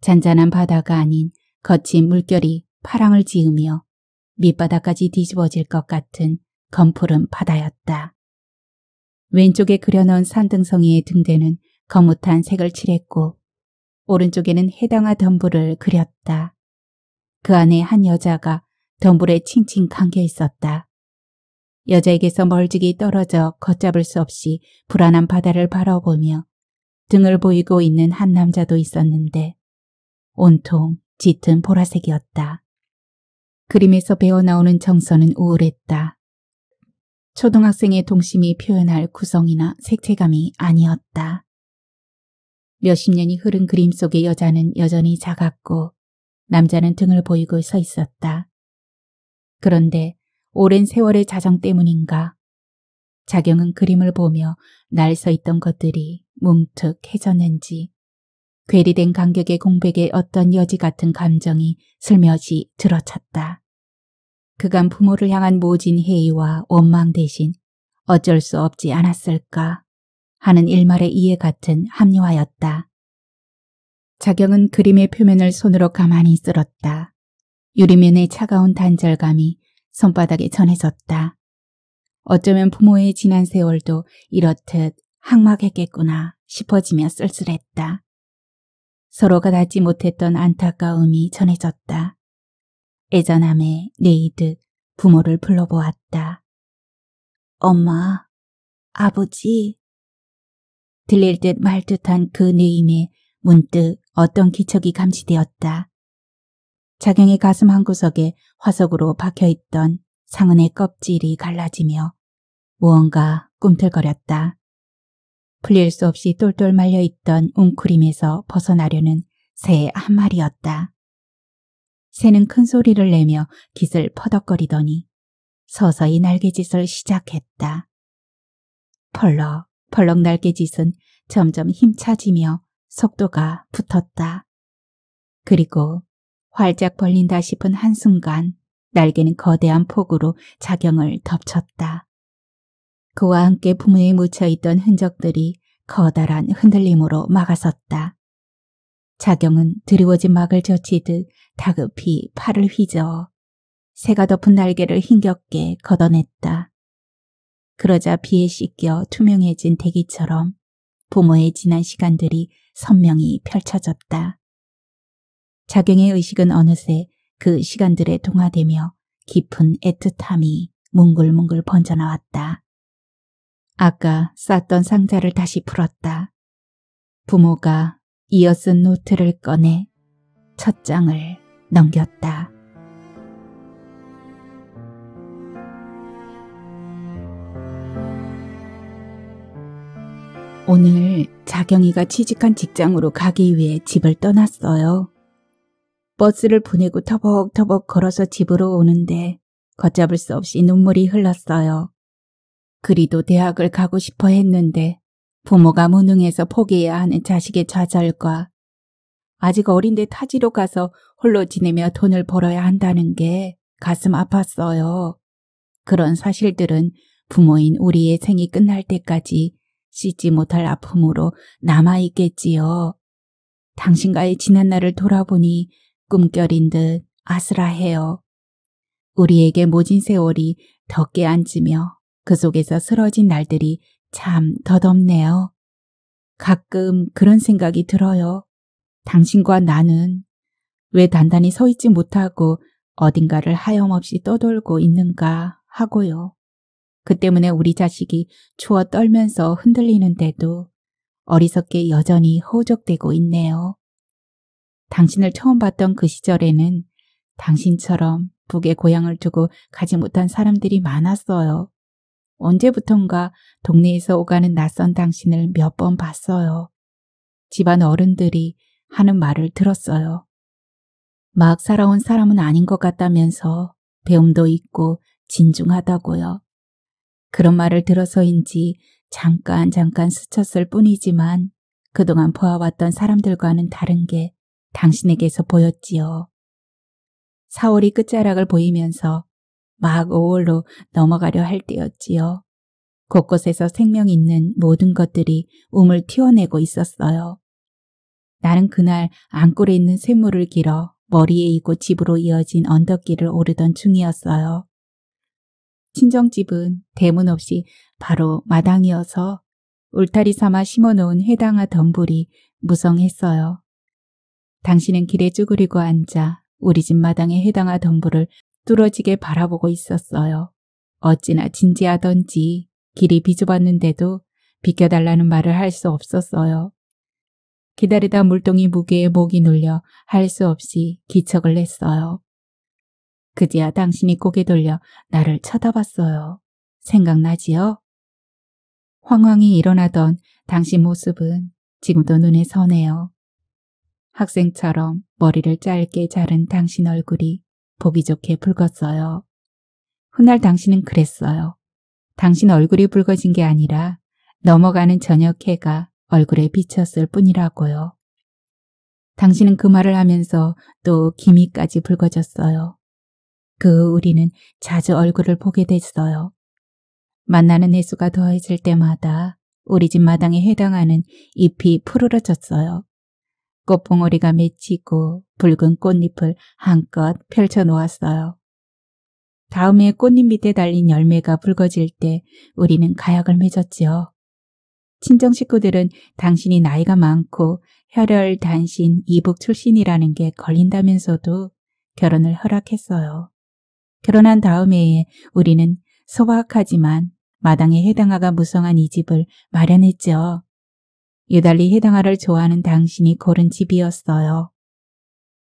잔잔한 바다가 아닌 거친 물결이 파랑을 지으며 밑바닥까지 뒤집어질 것 같은 검푸른 바다였다. 왼쪽에 그려놓은 산등성이의 등대는 거뭇한 색을 칠했고 오른쪽에는 해당화 덤불을 그렸다. 그 안에 한 여자가 덤불에 칭칭 감겨 있었다. 여자에게서 멀찍이 떨어져 걷잡을 수 없이 불안한 바다를 바라보며 등을 보이고 있는 한 남자도 있었는데 온통 짙은 보라색이었다. 그림에서 배어나오는 정서는 우울했다. 초등학생의 동심이 표현할 구성이나 색채감이 아니었다. 몇십 년이 흐른 그림 속의 여자는 여전히 작았고 남자는 등을 보이고 서 있었다. 그런데 오랜 세월의 자정 때문인가 작용은 그림을 보며 날 서 있던 것들이 뭉툭해졌는지 괴리된 간격의 공백에 어떤 여지 같은 감정이 슬며시 들어찼다. 그간 부모를 향한 모진 회의와 원망 대신 어쩔 수 없지 않았을까 하는 일말의 이해 같은 합리화였다. 자경은 그림의 표면을 손으로 가만히 쓸었다. 유리면의 차가운 단절감이 손바닥에 전해졌다. 어쩌면 부모의 지난 세월도 이렇듯 항막했겠구나 싶어지며 쓸쓸했다. 서로가 닿지 못했던 안타까움이 전해졌다. 애잔함에 내이듯 부모를 불러보았다. 엄마, 아버지. 들릴 듯 말 듯한 그 느임에 문득 어떤 기척이 감지되었다. 작용의 가슴 한구석에 화석으로 박혀있던 상은의 껍질이 갈라지며 무언가 꿈틀거렸다. 풀릴 수 없이 똘똘 말려있던 웅크림에서 벗어나려는 새 한 마리였다. 새는 큰 소리를 내며 깃을 퍼덕거리더니 서서히 날개짓을 시작했다. 펄럭 벌렁날 개짓은 점점 힘차지며 속도가 붙었다. 그리고 활짝 벌린다 싶은 한순간 날개는 거대한 폭으로 자경을 덮쳤다. 그와 함께 부모에 묻혀있던 흔적들이 커다란 흔들림으로 막아섰다. 자경은 드리워진 막을 젖히듯 다급히 팔을 휘저어 새가 덮은 날개를 힘겹게 걷어냈다. 그러자 비에 씻겨 투명해진 대기처럼 부모의 지난 시간들이 선명히 펼쳐졌다. 작용의 의식은 어느새 그 시간들에 동화되며 깊은 애틋함이 뭉글뭉글 번져나왔다. 아까 쌌던 상자를 다시 풀었다. 부모가 이어 쓴 노트를 꺼내 첫 장을 넘겼다. 오늘 자경이가 취직한 직장으로 가기 위해 집을 떠났어요. 버스를 보내고 터벅터벅 걸어서 집으로 오는데 걷잡을 수 없이 눈물이 흘렀어요. 그리도 대학을 가고 싶어 했는데 부모가 무능해서 포기해야 하는 자식의 좌절과 아직 어린데 타지로 가서 홀로 지내며 돈을 벌어야 한다는 게 가슴 아팠어요. 그런 사실들은 부모인 우리의 생이 끝날 때까지 씻지 못할 아픔으로 남아있겠지요. 당신과의 지난 날을 돌아보니 꿈결인 듯 아슬아해요. 우리에게 모진 세월이 덥게 앉으며 그 속에서 쓰러진 날들이 참 더덥네요 가끔 그런 생각이 들어요. 당신과 나는 왜 단단히 서 있지 못하고 어딘가를 하염없이 떠돌고 있는가 하고요. 그 때문에 우리 자식이 추워 떨면서 흔들리는데도 어리석게 여전히 허우적대고 있네요. 당신을 처음 봤던 그 시절에는 당신처럼 북에 고향을 두고 가지 못한 사람들이 많았어요. 언제부턴가 동네에서 오가는 낯선 당신을 몇 번 봤어요. 집안 어른들이 하는 말을 들었어요. 막 살아온 사람은 아닌 것 같다면서 배움도 있고 진중하다고요. 그런 말을 들어서인지 잠깐 잠깐 스쳤을 뿐이지만 그동안 보아왔던 사람들과는 다른 게 당신에게서 보였지요. 4월이 끝자락을 보이면서 막 5월로 넘어가려 할 때였지요. 곳곳에서 생명 있는 모든 것들이 움을 튀어내고 있었어요. 나는 그날 안골에 있는 샘물을 길어 머리에 이고 집으로 이어진 언덕길을 오르던 중이었어요. 친정집은 대문 없이 바로 마당이어서 울타리 삼아 심어놓은 해당화 덤불이 무성했어요. 당신은 길에 쭈그리고 앉아 우리 집 마당에 해당화 덤불을 뚫어지게 바라보고 있었어요. 어찌나 진지하던지 길이 비좁았는데도 비켜달라는 말을 할 수 없었어요. 기다리다 물동이 무게에 목이 눌려 할 수 없이 기척을 했어요. 그제야 당신이 고개 돌려 나를 쳐다봤어요. 생각나지요? 황황히 일어나던 당신 모습은 지금도 눈에 선해요. 학생처럼 머리를 짧게 자른 당신 얼굴이 보기 좋게 붉었어요. 훗날 당신은 그랬어요. 당신 얼굴이 붉어진 게 아니라 넘어가는 저녁 해가 얼굴에 비쳤을 뿐이라고요. 당신은 그 말을 하면서 또 기미까지 붉어졌어요. 그후 우리는 자주 얼굴을 보게 됐어요. 만나는 횟수가 더해질 때마다 우리 집 마당에 해당하는 잎이 푸르러졌어요. 꽃봉오리가 맺히고 붉은 꽃잎을 한껏 펼쳐놓았어요. 다음에 꽃잎 밑에 달린 열매가 붉어질 때 우리는 가약을 맺었지요. 친정 식구들은 당신이 나이가 많고 혈혈 단신 이북 출신이라는 게 걸린다면서도 결혼을 허락했어요. 결혼한 다음에 우리는 소박하지만 마당에 해당아가 무성한 이 집을 마련했죠. 유달리 해당아를 좋아하는 당신이 고른 집이었어요.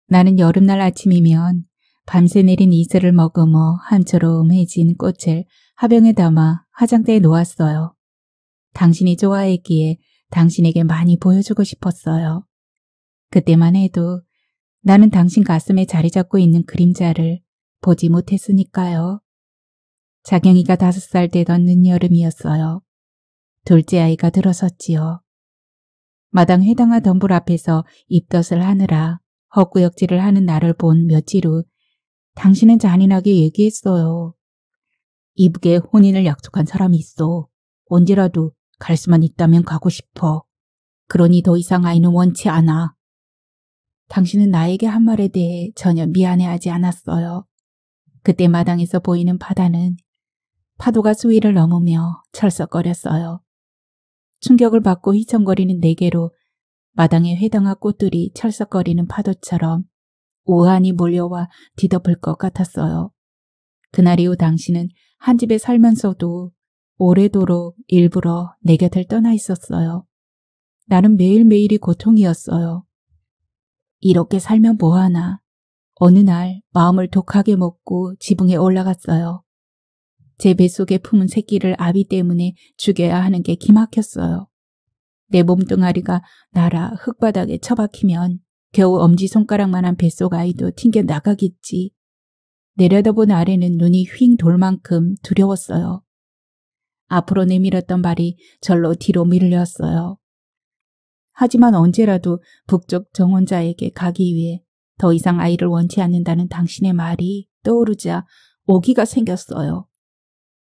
나는 여름날 아침이면 밤새 내린 이슬을 머금어 한처럼해진 꽃을 화병에 담아 화장대에 놓았어요. 당신이 좋아했기에 당신에게 많이 보여주고 싶었어요. 그때만 해도 나는 당신 가슴에 자리 잡고 있는 그림자를 보지 못했으니까요. 자경이가 다섯 살 되던 늦여름이었어요. 둘째 아이가 들어섰지요. 마당 해당화 덤불 앞에서 입덧을 하느라 헛구역질을 하는 나를 본 며칠 후 당신은 잔인하게 얘기했어요. 이북에 혼인을 약속한 사람이 있어. 언제라도 갈 수만 있다면 가고 싶어. 그러니 더 이상 아이는 원치 않아. 당신은 나에게 한 말에 대해 전혀 미안해하지 않았어요. 그때 마당에서 보이는 바다는 파도가 수위를 넘으며 철썩거렸어요. 충격을 받고 휘청거리는 내게로 마당에 회당화 꽃들이 철썩거리는 파도처럼 우한이 몰려와 뒤덮을 것 같았어요. 그날 이후 당신은 한 집에 살면서도 오래도록 일부러 내 곁을 떠나 있었어요. 나는 매일매일이 고통이었어요. 이렇게 살면 뭐하나. 어느 날 마음을 독하게 먹고 지붕에 올라갔어요. 제 뱃속에 품은 새끼를 아비 때문에 죽여야 하는 게 기막혔어요. 내 몸뚱아리가 날아 흙바닥에 처박히면 겨우 엄지손가락만한 뱃속 아이도 튕겨나가겠지. 내려다본 아래는 눈이 휙돌 만큼 두려웠어요. 앞으로 내밀었던 발이 절로 뒤로 밀렸어요. 하지만 언제라도 북쪽 정원자에게 가기 위해 더 이상 아이를 원치 않는다는 당신의 말이 떠오르자 오기가 생겼어요.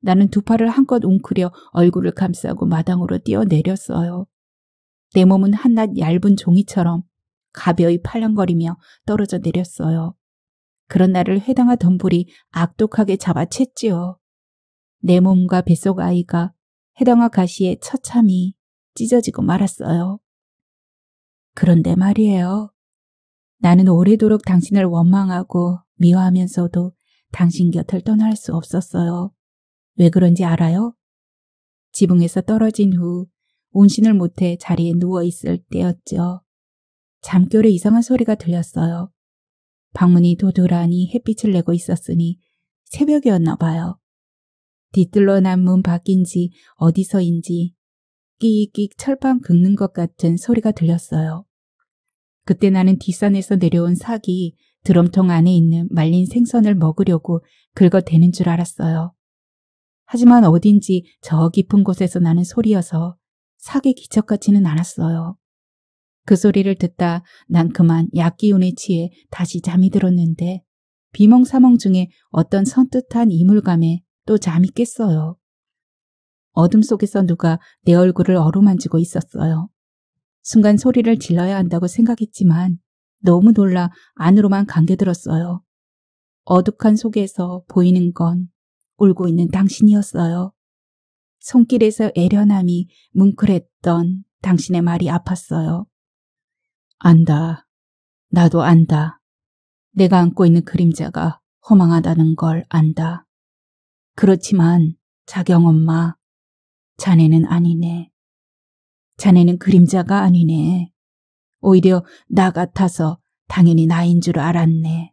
나는 두 팔을 한껏 웅크려 얼굴을 감싸고 마당으로 뛰어내렸어요. 내 몸은 한낱 얇은 종이처럼 가벼이 팔랑거리며 떨어져 내렸어요. 그런 나를 해당하 덤불이 악독하게 잡아챘지요. 내 몸과 뱃속 아이가 해당하 가시에 처참히 찢어지고 말았어요. 그런데 말이에요. 나는 오래도록 당신을 원망하고 미워하면서도 당신 곁을 떠날 수 없었어요. 왜 그런지 알아요? 지붕에서 떨어진 후 온신을 못해 자리에 누워있을 때였죠. 잠결에 이상한 소리가 들렸어요. 방문이 도도라니 햇빛을 내고 있었으니 새벽이었나 봐요. 뒤뜰러 난문 밖인지 어디서인지 끼익끼익 철판 긁는 것 같은 소리가 들렸어요. 그때 나는 뒷산에서 내려온 사기, 드럼통 안에 있는 말린 생선을 먹으려고 긁어대는 줄 알았어요. 하지만 어딘지 저 깊은 곳에서 나는 소리여서 사기 기척같지는 않았어요. 그 소리를 듣다 난 그만 약기운에 취해 다시 잠이 들었는데 비몽사몽 중에 어떤 선뜻한 이물감에 또 잠이 깼어요. 어둠 속에서 누가 내 얼굴을 어루만지고 있었어요. 순간 소리를 질러야 한다고 생각했지만 너무 놀라 안으로만 감겨들었어요. 어둑한 속에서 보이는 건 울고 있는 당신이었어요. 손길에서 애련함이 뭉클했던 당신의 말이 아팠어요. 안다. 나도 안다. 내가 안고 있는 그림자가 허망하다는 걸 안다. 그렇지만 자경 엄마, 자네는 아니네. 자네는 그림자가 아니네. 오히려 나 같아서 당연히 나인 줄 알았네.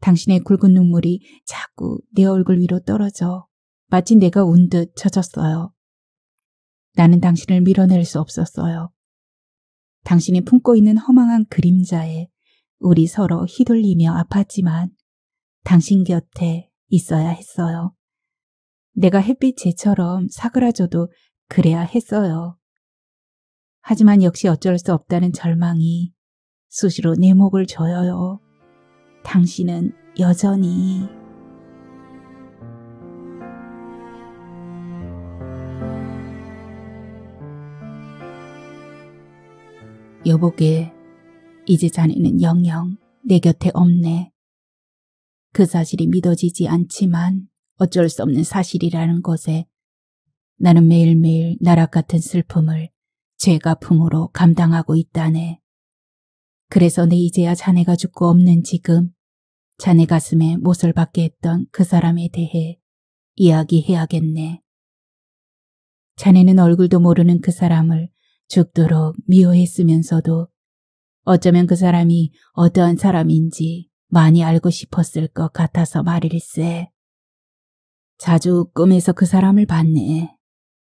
당신의 굵은 눈물이 자꾸 내 얼굴 위로 떨어져 마치 내가 운 듯 젖었어요. 나는 당신을 밀어낼 수 없었어요. 당신이 품고 있는 허망한 그림자에 우리 서로 휘둘리며 아팠지만 당신 곁에 있어야 했어요. 내가 햇빛 재처럼 사그라져도 그래야 했어요. 하지만 역시 어쩔 수 없다는 절망이 수시로 내 목을 조여요. 당신은 여전히... 여보게, 이제 자네는 영영 내 곁에 없네. 그 사실이 믿어지지 않지만 어쩔 수 없는 사실이라는 것에 나는 매일매일 나락 같은 슬픔을 죄가 품으로 감당하고 있다네. 그래서 내 이제야 자네가 죽고 없는 지금 자네 가슴에 못을 박게 했던 그 사람에 대해 이야기해야겠네. 자네는 얼굴도 모르는 그 사람을 죽도록 미워했으면서도 어쩌면 그 사람이 어떠한 사람인지 많이 알고 싶었을 것 같아서 말일세. 자주 꿈에서 그 사람을 봤네.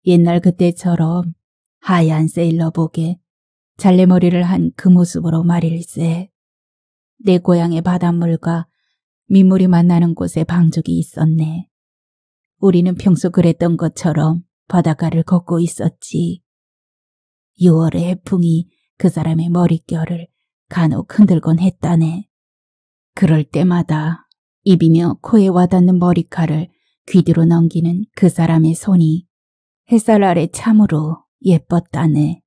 옛날 그때처럼 하얀 세일러복에 잘래머리를 한 그 모습으로 말일세. 내 고향의 바닷물과 민물이 만나는 곳에 방적이 있었네. 우리는 평소 그랬던 것처럼 바닷가를 걷고 있었지. 6월의 해풍이 그 사람의 머릿결을 간혹 흔들곤 했다네. 그럴 때마다 입이며 코에 와닿는 머리카락을 귀뒤로 넘기는 그 사람의 손이 햇살 아래 참으로 예뻤다네.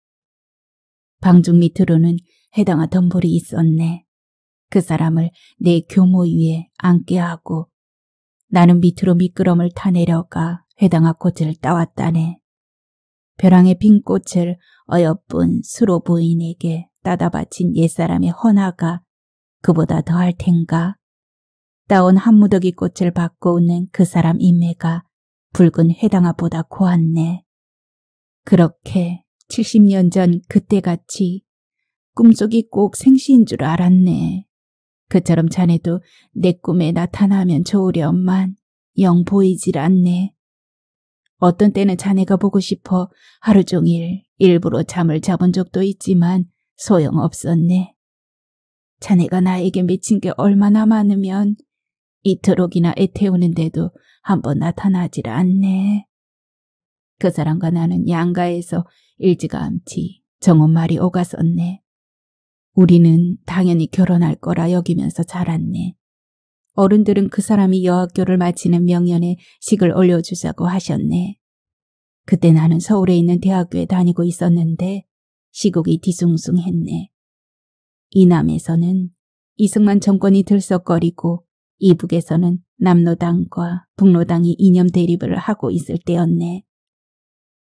방중 밑으로는 해당하 덤불이 있었네. 그 사람을 내 교모 위에 앉게 하고 나는 밑으로 미끄럼을 타내려가 해당하 꽃을 따왔다네. 벼랑의 핀 꽃을 어여쁜 수로 부인에게 따다 바친 옛사람의 허나가 그보다 더할 텐가. 따온 한 무더기 꽃을 받고 웃는 그 사람 인매가 붉은 해당아보다 고왔네. 그렇게 70년 전 그때같이 꿈속이 꼭 생시인 줄 알았네. 그처럼 자네도 내 꿈에 나타나면 좋으련만 영 보이질 않네. 어떤 때는 자네가 보고 싶어 하루 종일 일부러 잠을 잡은 적도 있지만 소용없었네. 자네가 나에게 미친 게 얼마나 많으면 이토록이나 애태우는데도 한번 나타나질 않네. 그 사람과 나는 양가에서 일찌감치 정원말이 오갔었네. 우리는 당연히 결혼할 거라 여기면서 자랐네. 어른들은 그 사람이 여학교를 마치는 명년에 식을 올려주자고 하셨네. 그때 나는 서울에 있는 대학교에 다니고 있었는데 시국이 뒤숭숭했네. 이남에서는 이승만 정권이 들썩거리고 이북에서는 남로당과 북로당이 이념 대립을 하고 있을 때였네.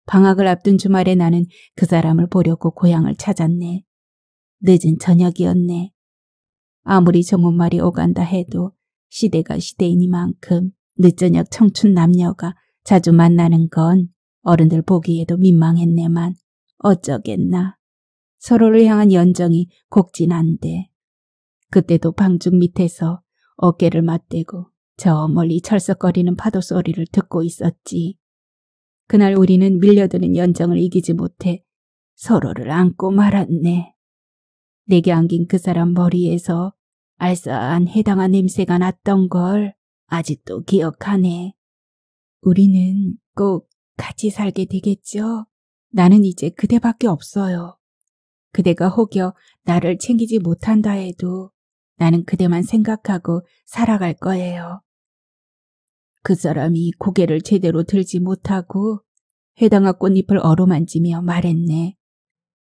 방학을 앞둔 주말에 나는 그 사람을 보려고 고향을 찾았네. 늦은 저녁이었네. 아무리 정혼말이 오간다 해도 시대가 시대이니만큼 늦저녁 청춘 남녀가 자주 만나는 건 어른들 보기에도 민망했네만 어쩌겠나. 서로를 향한 연정이 곡진한데. 그때도 방죽 밑에서 어깨를 맞대고 저 멀리 철썩거리는 파도 소리를 듣고 있었지. 그날 우리는 밀려드는 연정을 이기지 못해 서로를 안고 말았네. 내게 안긴 그 사람 머리에서 알싸한 해당한 냄새가 났던 걸 아직도 기억하네. 우리는 꼭 같이 살게 되겠죠? 나는 이제 그대밖에 없어요. 그대가 혹여 나를 챙기지 못한다 해도 나는 그대만 생각하고 살아갈 거예요. 그 사람이 고개를 제대로 들지 못하고 해당화 꽃잎을 어루만지며 말했네.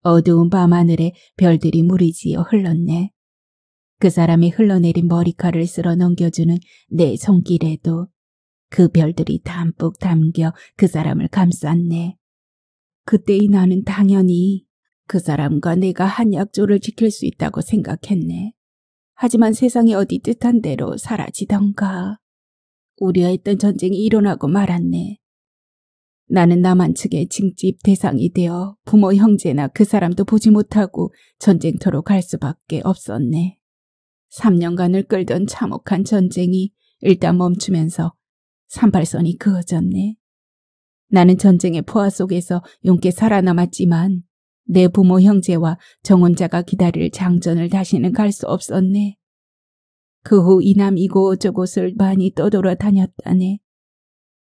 어두운 밤하늘에 별들이 무리지어 흘렀네. 그 사람이 흘러내린 머리카락을 쓸어 넘겨주는 내 손길에도 그 별들이 담뿍 담겨 그 사람을 감쌌네. 그때의 나는 당연히 그 사람과 내가 한약조를 지킬 수 있다고 생각했네. 하지만 세상이 어디 뜻한 대로 사라지던가. 우려했던 전쟁이 일어나고 말았네. 나는 남한 측의 징집 대상이 되어 부모 형제나 그 사람도 보지 못하고 전쟁터로 갈 수밖에 없었네. 3년간을 끌던 참혹한 전쟁이 일단 멈추면서 산발선이 그어졌네. 나는 전쟁의 포화 속에서 용케 살아남았지만 내 부모 형제와 정혼자가 기다릴 장전을 다시는 갈 수 없었네. 그후 이남 이곳저곳을 많이 떠돌아 다녔다네.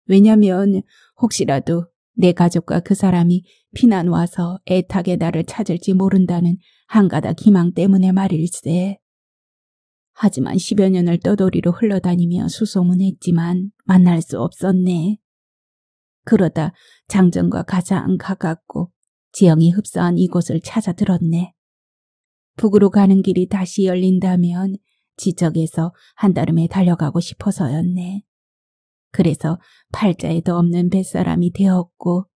왜냐면 혹시라도 내 가족과 그 사람이 피난 와서 애타게 나를 찾을지 모른다는 한가닥 희망 때문에 말일세. 하지만 십여 년을 떠돌이로 흘러다니며 수소문했지만 만날 수 없었네. 그러다 장전과 가장 가깝고 지형이 흡사한 이곳을 찾아 들었네. 북으로 가는 길이 다시 열린다면 지적에서 한달음에 달려가고 싶어서였네. 그래서 팔자에도 없는 뱃사람이 되었고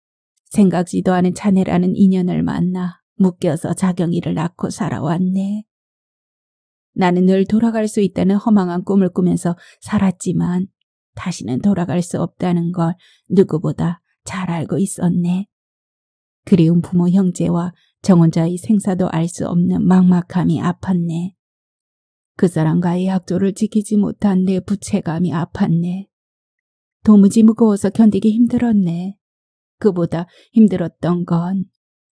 생각지도 않은 자네라는 인연을 만나 묶여서 자경이를 낳고 살아왔네. 나는 늘 돌아갈 수 있다는 허망한 꿈을 꾸면서 살았지만 다시는 돌아갈 수 없다는 걸 누구보다 잘 알고 있었네. 그리운 부모 형제와 정원자의 생사도 알 수 없는 막막함이 아팠네. 그 사람과의 약조를 지키지 못한 내 부채감이 아팠네. 도무지 무거워서 견디기 힘들었네. 그보다 힘들었던 건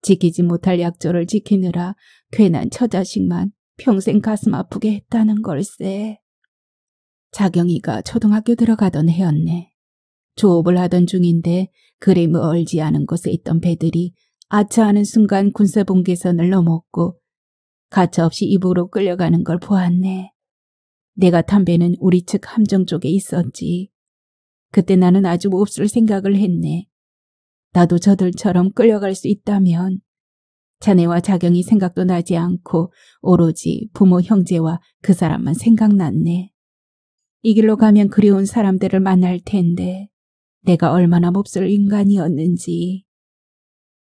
지키지 못할 약조를 지키느라 괜한 처자식만 평생 가슴 아프게 했다는 걸세. 자경이가 초등학교 들어가던 해였네. 조업을 하던 중인데 그리 멀지 않은 곳에 있던 배들이 아차하는 순간 군사봉계선을 넘었고 가차없이 입으로 끌려가는 걸 보았네. 내가 탄 배는 우리 측 함정 쪽에 있었지. 그때 나는 아주 몹쓸 생각을 했네. 나도 저들처럼 끌려갈 수 있다면 자네와 자경이 생각도 나지 않고 오로지 부모 형제와 그 사람만 생각났네. 이 길로 가면 그리운 사람들을 만날 텐데 내가 얼마나 몹쓸 인간이었는지.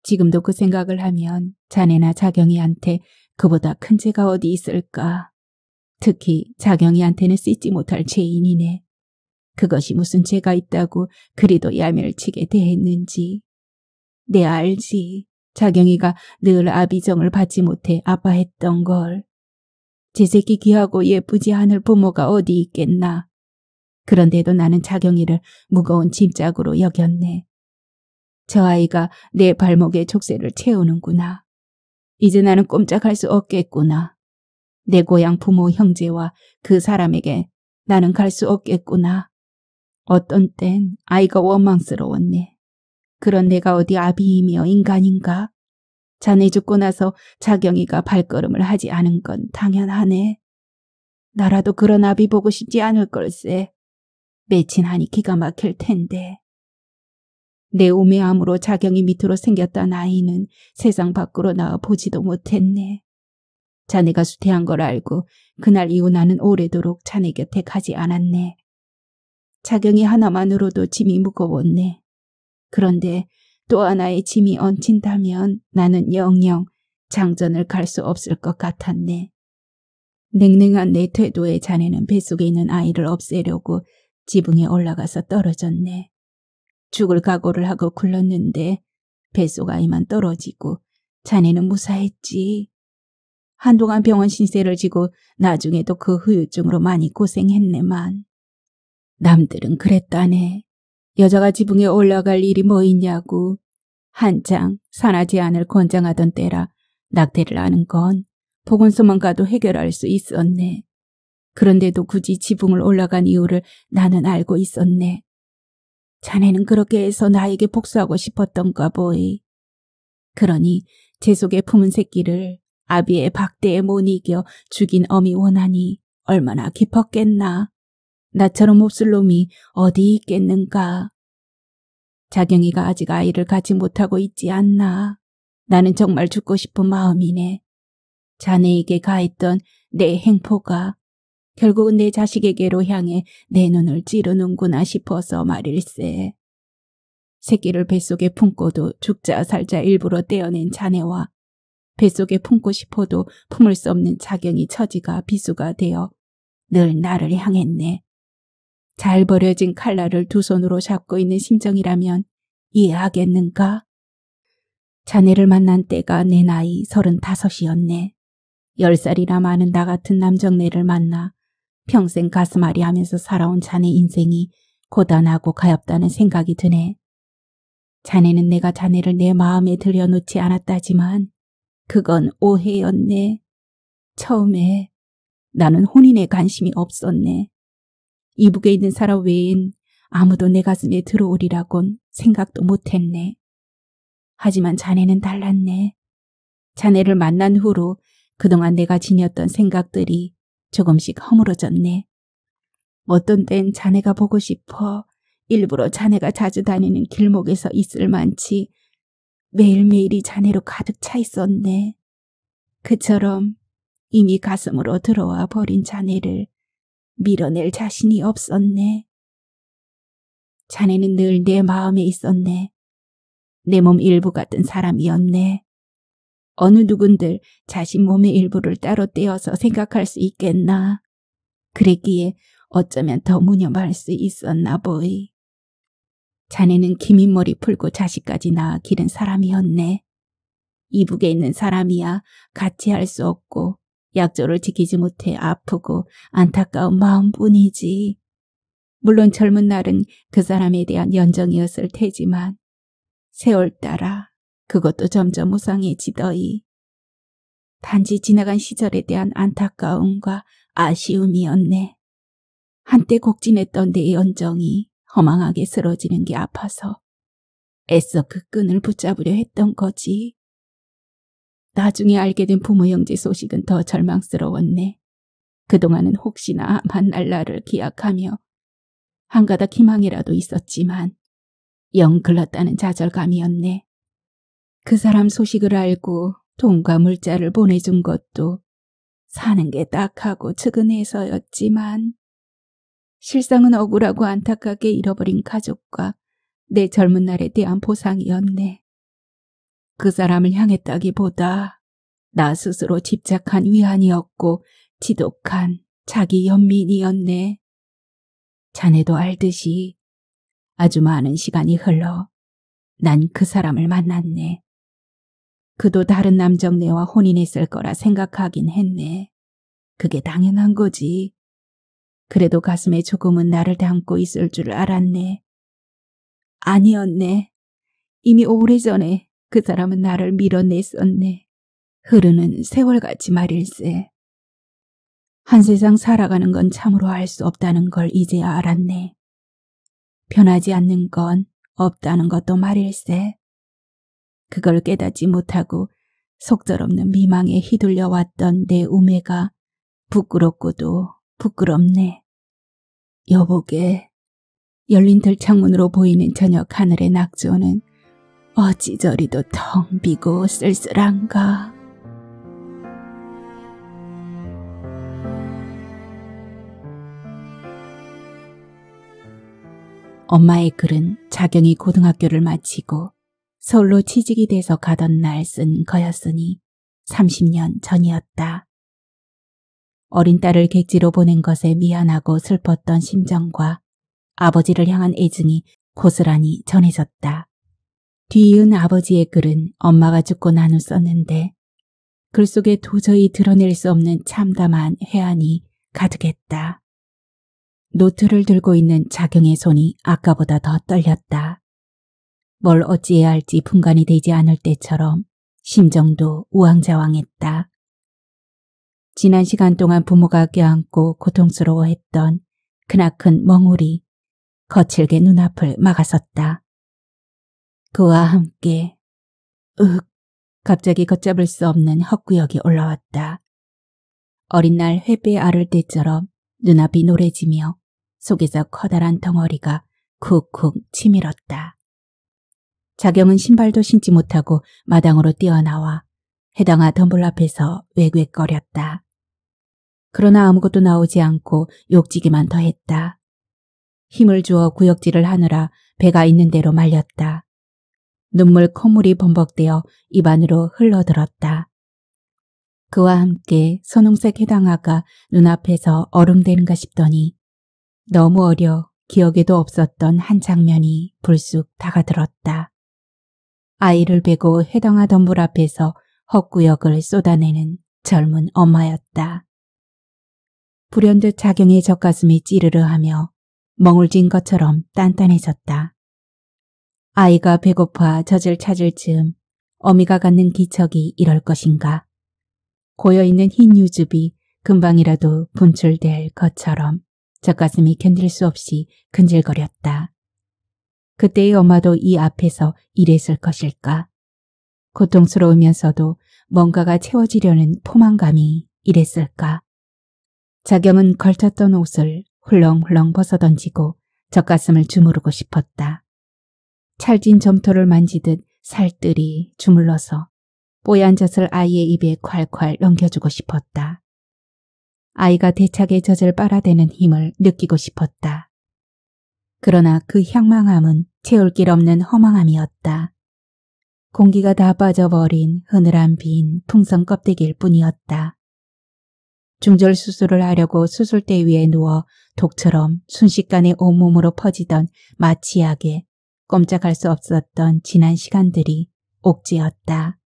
지금도 그 생각을 하면 자네나 자경이한테 그보다 큰 죄가 어디 있을까. 특히 자경이한테는 씻지 못할 죄인이네. 그것이 무슨 죄가 있다고 그리도 야멸치게 대했는지. 네, 알지. 자경이가 늘 아비정을 받지 못해 아파했던 걸. 제 새끼 귀하고 예쁘지 않을 부모가 어디 있겠나. 그런데도 나는 자경이를 무거운 짐작으로 여겼네. 저 아이가 내 발목에 족쇄를 채우는구나. 이제 나는 꼼짝할 수 없겠구나. 내 고향 부모 형제와 그 사람에게 나는 갈 수 없겠구나. 어떤 땐 아이가 원망스러웠네. 그런 내가 어디 아비이며 인간인가? 자네 죽고 나서 자경이가 발걸음을 하지 않은 건 당연하네. 나라도 그런 아비 보고 싶지 않을 걸세. 매친하니 기가 막힐 텐데. 내몸매 암으로 자경이 밑으로 생겼던 아이는 세상 밖으로 나와 보지도 못했네. 자네가 수태한 걸 알고 그날 이후 나는 오래도록 자네 곁에 가지 않았네. 자경이 하나만으로도 짐이 무거웠네. 그런데 또 하나의 짐이 얹힌다면 나는 영영 장전을 갈 수 없을 것 같았네. 냉랭한 내 태도에 자네는 뱃속에 있는 아이를 없애려고 지붕에 올라가서 떨어졌네. 죽을 각오를 하고 굴렀는데 배속 아이만 떨어지고 자네는 무사했지. 한동안 병원 신세를 지고 나중에도 그 후유증으로 많이 고생했네만. 남들은 그랬다네. 여자가 지붕에 올라갈 일이 뭐 있냐고. 한창 산하지 않을 권장하던 때라 낙태를 하는 건 보건소만 가도 해결할 수 있었네. 그런데도 굳이 지붕을 올라간 이유를 나는 알고 있었네. 자네는 그렇게 해서 나에게 복수하고 싶었던가 보이. 그러니 제 속에 품은 새끼를 아비의 박대에 못 이겨 죽인 어미 원하니 얼마나 깊었겠나. 나처럼 몹쓸 놈이 어디 있겠는가. 자경이가 아직 아이를 가지 못하고 있지 않나. 나는 정말 죽고 싶은 마음이네. 자네에게 가했던 내 행포가 결국은 내 자식에게로 향해 내 눈을 찌르는구나 싶어서 말일세. 새끼를 뱃속에 품고도 죽자 살자 일부러 떼어낸 자네와 뱃속에 품고 싶어도 품을 수 없는 자경이 처지가 비수가 되어 늘 나를 향했네. 잘 버려진 칼날을 두 손으로 잡고 있는 심정이라면 이해하겠는가? 자네를 만난 때가 내 나이 서른다섯이었네. 열 살이나 많은 나 같은 남정네를 만나 평생 가슴앓이 하면서 살아온 자네 인생이 고단하고 가엽다는 생각이 드네. 자네는 내가 자네를 내 마음에 들여놓지 않았다지만 그건 오해였네. 처음에 나는 혼인에 관심이 없었네. 이북에 있는 사람 외엔 아무도 내 가슴에 들어오리라곤 생각도 못했네. 하지만 자네는 달랐네. 자네를 만난 후로 그동안 내가 지녔던 생각들이 조금씩 허물어졌네. 어떤 땐 자네가 보고 싶어 일부러 자네가 자주 다니는 길목에서 있을 만치 매일매일이 자네로 가득 차 있었네. 그처럼 이미 가슴으로 들어와 버린 자네를 밀어낼 자신이 없었네. 자네는 늘 내 마음에 있었네. 내 몸 일부 같은 사람이었네. 어느 누군들 자신 몸의 일부를 따로 떼어서 생각할 수 있겠나. 그랬기에 어쩌면 더 무념할 수 있었나 보이. 자네는 기민머리 풀고 자식까지 낳아 기른 사람이었네. 이북에 있는 사람이야 같이 할 수 없고 약조를 지키지 못해 아프고 안타까운 마음뿐이지. 물론 젊은 날은 그 사람에 대한 연정이었을 테지만 세월 따라 그것도 점점 우상해지더이. 단지 지나간 시절에 대한 안타까움과 아쉬움이었네. 한때 곡진했던 내 연정이 허망하게 쓰러지는 게 아파서 애써 그 끈을 붙잡으려 했던 거지. 나중에 알게 된 부모 형제 소식은 더 절망스러웠네. 그동안은 혹시나 만날 날을 기약하며 한가닥 희망이라도 있었지만 영 글렀다는 좌절감이었네. 그 사람 소식을 알고 돈과 물자를 보내준 것도 사는 게 딱하고 측은해서였지만 실상은 억울하고 안타깝게 잃어버린 가족과 내 젊은 날에 대한 보상이었네. 그 사람을 향했다기보다 나 스스로 집착한 위안이었고 지독한 자기 연민이었네. 자네도 알듯이 아주 많은 시간이 흘러 난 그 사람을 만났네. 그도 다른 남정네와 혼인했을 거라 생각하긴 했네. 그게 당연한 거지. 그래도 가슴에 조금은 나를 담고 있을 줄 알았네. 아니었네. 이미 오래전에 그 사람은 나를 밀어냈었네. 흐르는 세월같이 말일세. 한세상 살아가는 건 참으로 알 수 없다는 걸 이제야 알았네. 변하지 않는 건 없다는 것도 말일세. 그걸 깨닫지 못하고 속절없는 미망에 휘둘려 왔던 내 우매가 부끄럽고도 부끄럽네. 여보게, 열린 들창문으로 보이는 저녁 하늘의 낙조는 어찌 저리도 텅 비고 쓸쓸한가. 엄마의 글은 자경이 고등학교를 마치고 서울로 취직이 돼서 가던 날 쓴 거였으니 30년 전이었다. 어린 딸을 객지로 보낸 것에 미안하고 슬펐던 심정과 아버지를 향한 애증이 고스란히 전해졌다. 뒤이은 아버지의 글은 엄마가 죽고 난 후 썼는데 글 속에 도저히 드러낼 수 없는 참담한 회한이 가득했다. 노트를 들고 있는 자경의 손이 아까보다 더 떨렸다. 뭘 어찌해야 할지 분간이 되지 않을 때처럼 심정도 우왕좌왕했다. 지난 시간 동안 부모가 껴안고 고통스러워했던 크나큰 멍울이 거칠게 눈앞을 막아섰다. 그와 함께 윽 갑자기 걷잡을 수 없는 헛구역이 올라왔다. 어린 날 회배 아를 때처럼 눈앞이 노래지며 속에서 커다란 덩어리가 쿡쿡 치밀었다. 작경은 신발도 신지 못하고 마당으로 뛰어나와 해당아 덤불 앞에서 외꽝거렸다. 그러나 아무것도 나오지 않고 욕지기만 더했다. 힘을 주어 구역질을 하느라 배가 있는 대로 말렸다. 눈물 콧물이 범벅되어 입안으로 흘러들었다. 그와 함께 선홍색 해당아가 눈앞에서 얼음되는가 싶더니 너무 어려 기억에도 없었던 한 장면이 불쑥 다가들었다. 아이를 베고 해당하던 물 앞에서 헛구역을 쏟아내는 젊은 엄마였다. 불현듯 작용의 젖가슴이 찌르르하며 멍울진 것처럼 단단해졌다. 아이가 배고파 젖을 찾을 즈음 어미가 갖는 기척이 이럴 것인가. 고여있는 흰 유즙이 금방이라도 분출될 것처럼 젖가슴이 견딜 수 없이 근질거렸다. 그때의 엄마도 이 앞에서 일했을 것일까. 고통스러우면서도 뭔가가 채워지려는 포만감이 이랬을까. 자경은 걸쳤던 옷을 훌렁훌렁 벗어던지고 젖가슴을 주무르고 싶었다. 찰진 점토를 만지듯 살뜰히 주물러서 뽀얀 젖을 아이의 입에 콸콸 넘겨주고 싶었다. 아이가 대차게 젖을 빨아대는 힘을 느끼고 싶었다. 그러나 그 향망함은 채울 길 없는 허망함이었다. 공기가 다 빠져버린 흐늘한 빈 풍선 껍데기일 뿐이었다. 중절 수술을 하려고 수술대 위에 누워 독처럼 순식간에 온몸으로 퍼지던 마취약에 꼼짝할 수 없었던 지난 시간들이 옥지였다.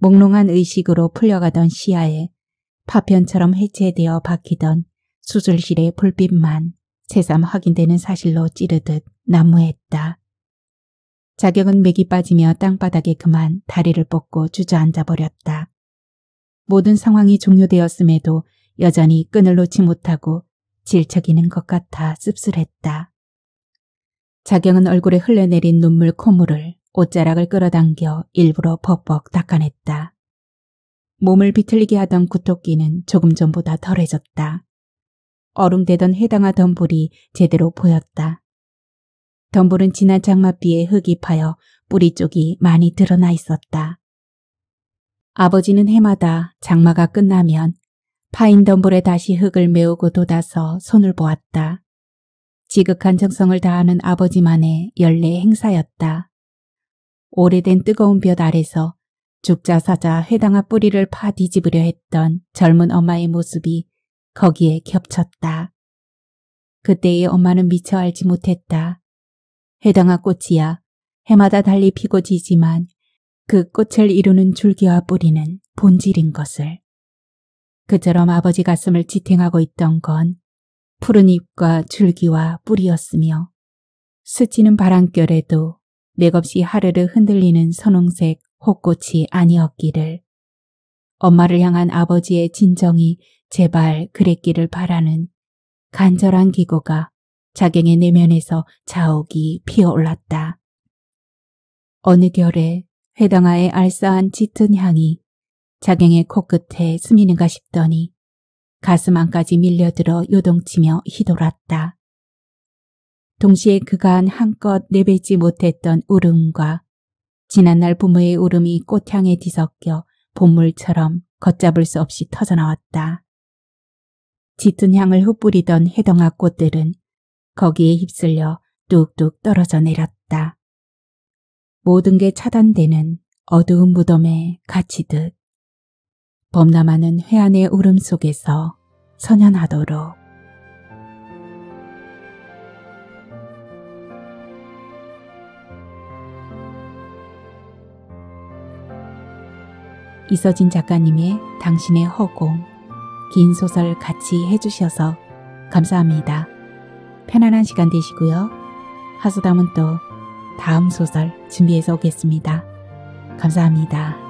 몽롱한 의식으로 풀려가던 시야에 파편처럼 해체되어 박히던 수술실의 불빛만 새삼 확인되는 사실로 찌르듯 나무했다 자격은 맥이 빠지며 땅바닥에 그만 다리를 뻗고 주저앉아 버렸다. 모든 상황이 종료되었음에도 여전히 끈을 놓지 못하고 질척이는 것 같아 씁쓸했다. 자경은 얼굴에 흘러내린 눈물 콧물을 옷자락을 끌어당겨 일부러 벅벅 닦아냈다. 몸을 비틀리게 하던 구토끼는 조금 전보다 덜해졌다. 얼음되던 해당하던 불이 제대로 보였다. 덤불은 지난 장맛비에 흙이 파여 뿌리 쪽이 많이 드러나 있었다. 아버지는 해마다 장마가 끝나면 파인 덤불에 다시 흙을 메우고 돋아서 손을 보았다. 지극한 정성을 다하는 아버지만의 연례 행사였다. 오래된 뜨거운 볕 아래서 죽자 사자 회당아 뿌리를 파 뒤집으려 했던 젊은 엄마의 모습이 거기에 겹쳤다. 그때의 엄마는 미처 알지 못했다. 해당화 꽃이야 해마다 달리 피고 지지만 그 꽃을 이루는 줄기와 뿌리는 본질인 것을. 그처럼 아버지 가슴을 지탱하고 있던 건 푸른 잎과 줄기와 뿌리였으며 스치는 바람결에도 맥없이 하르르 흔들리는 선홍색 호꽃이 아니었기를. 엄마를 향한 아버지의 진정이 제발 그랬기를 바라는 간절한 기고가 자갱의 내면에서 자옥이 피어올랐다. 어느 결에 회당아의 알싸한 짙은 향이 자갱의 코끝에 스미는가 싶더니 가슴 안까지 밀려들어 요동치며 휘돌았다. 동시에 그간 한껏 내뱉지 못했던 울음과 지난날 부모의 울음이 꽃향에 뒤섞여 봄물처럼 걷잡을 수 없이 터져나왔다. 짙은 향을 흩뿌리던 해덩아 꽃들은 거기에 휩쓸려 뚝뚝 떨어져 내렸다. 모든 게 차단되는 어두운 무덤에 갇히듯 범람하는 회안의 울음 속에서 선연하도록 이서진 작가님의 당신의 허공 긴 소설 같이 해주셔서 감사합니다. 편안한 시간 되시고요. 하수담은 또 다음 소설 준비해서 오겠습니다. 감사합니다.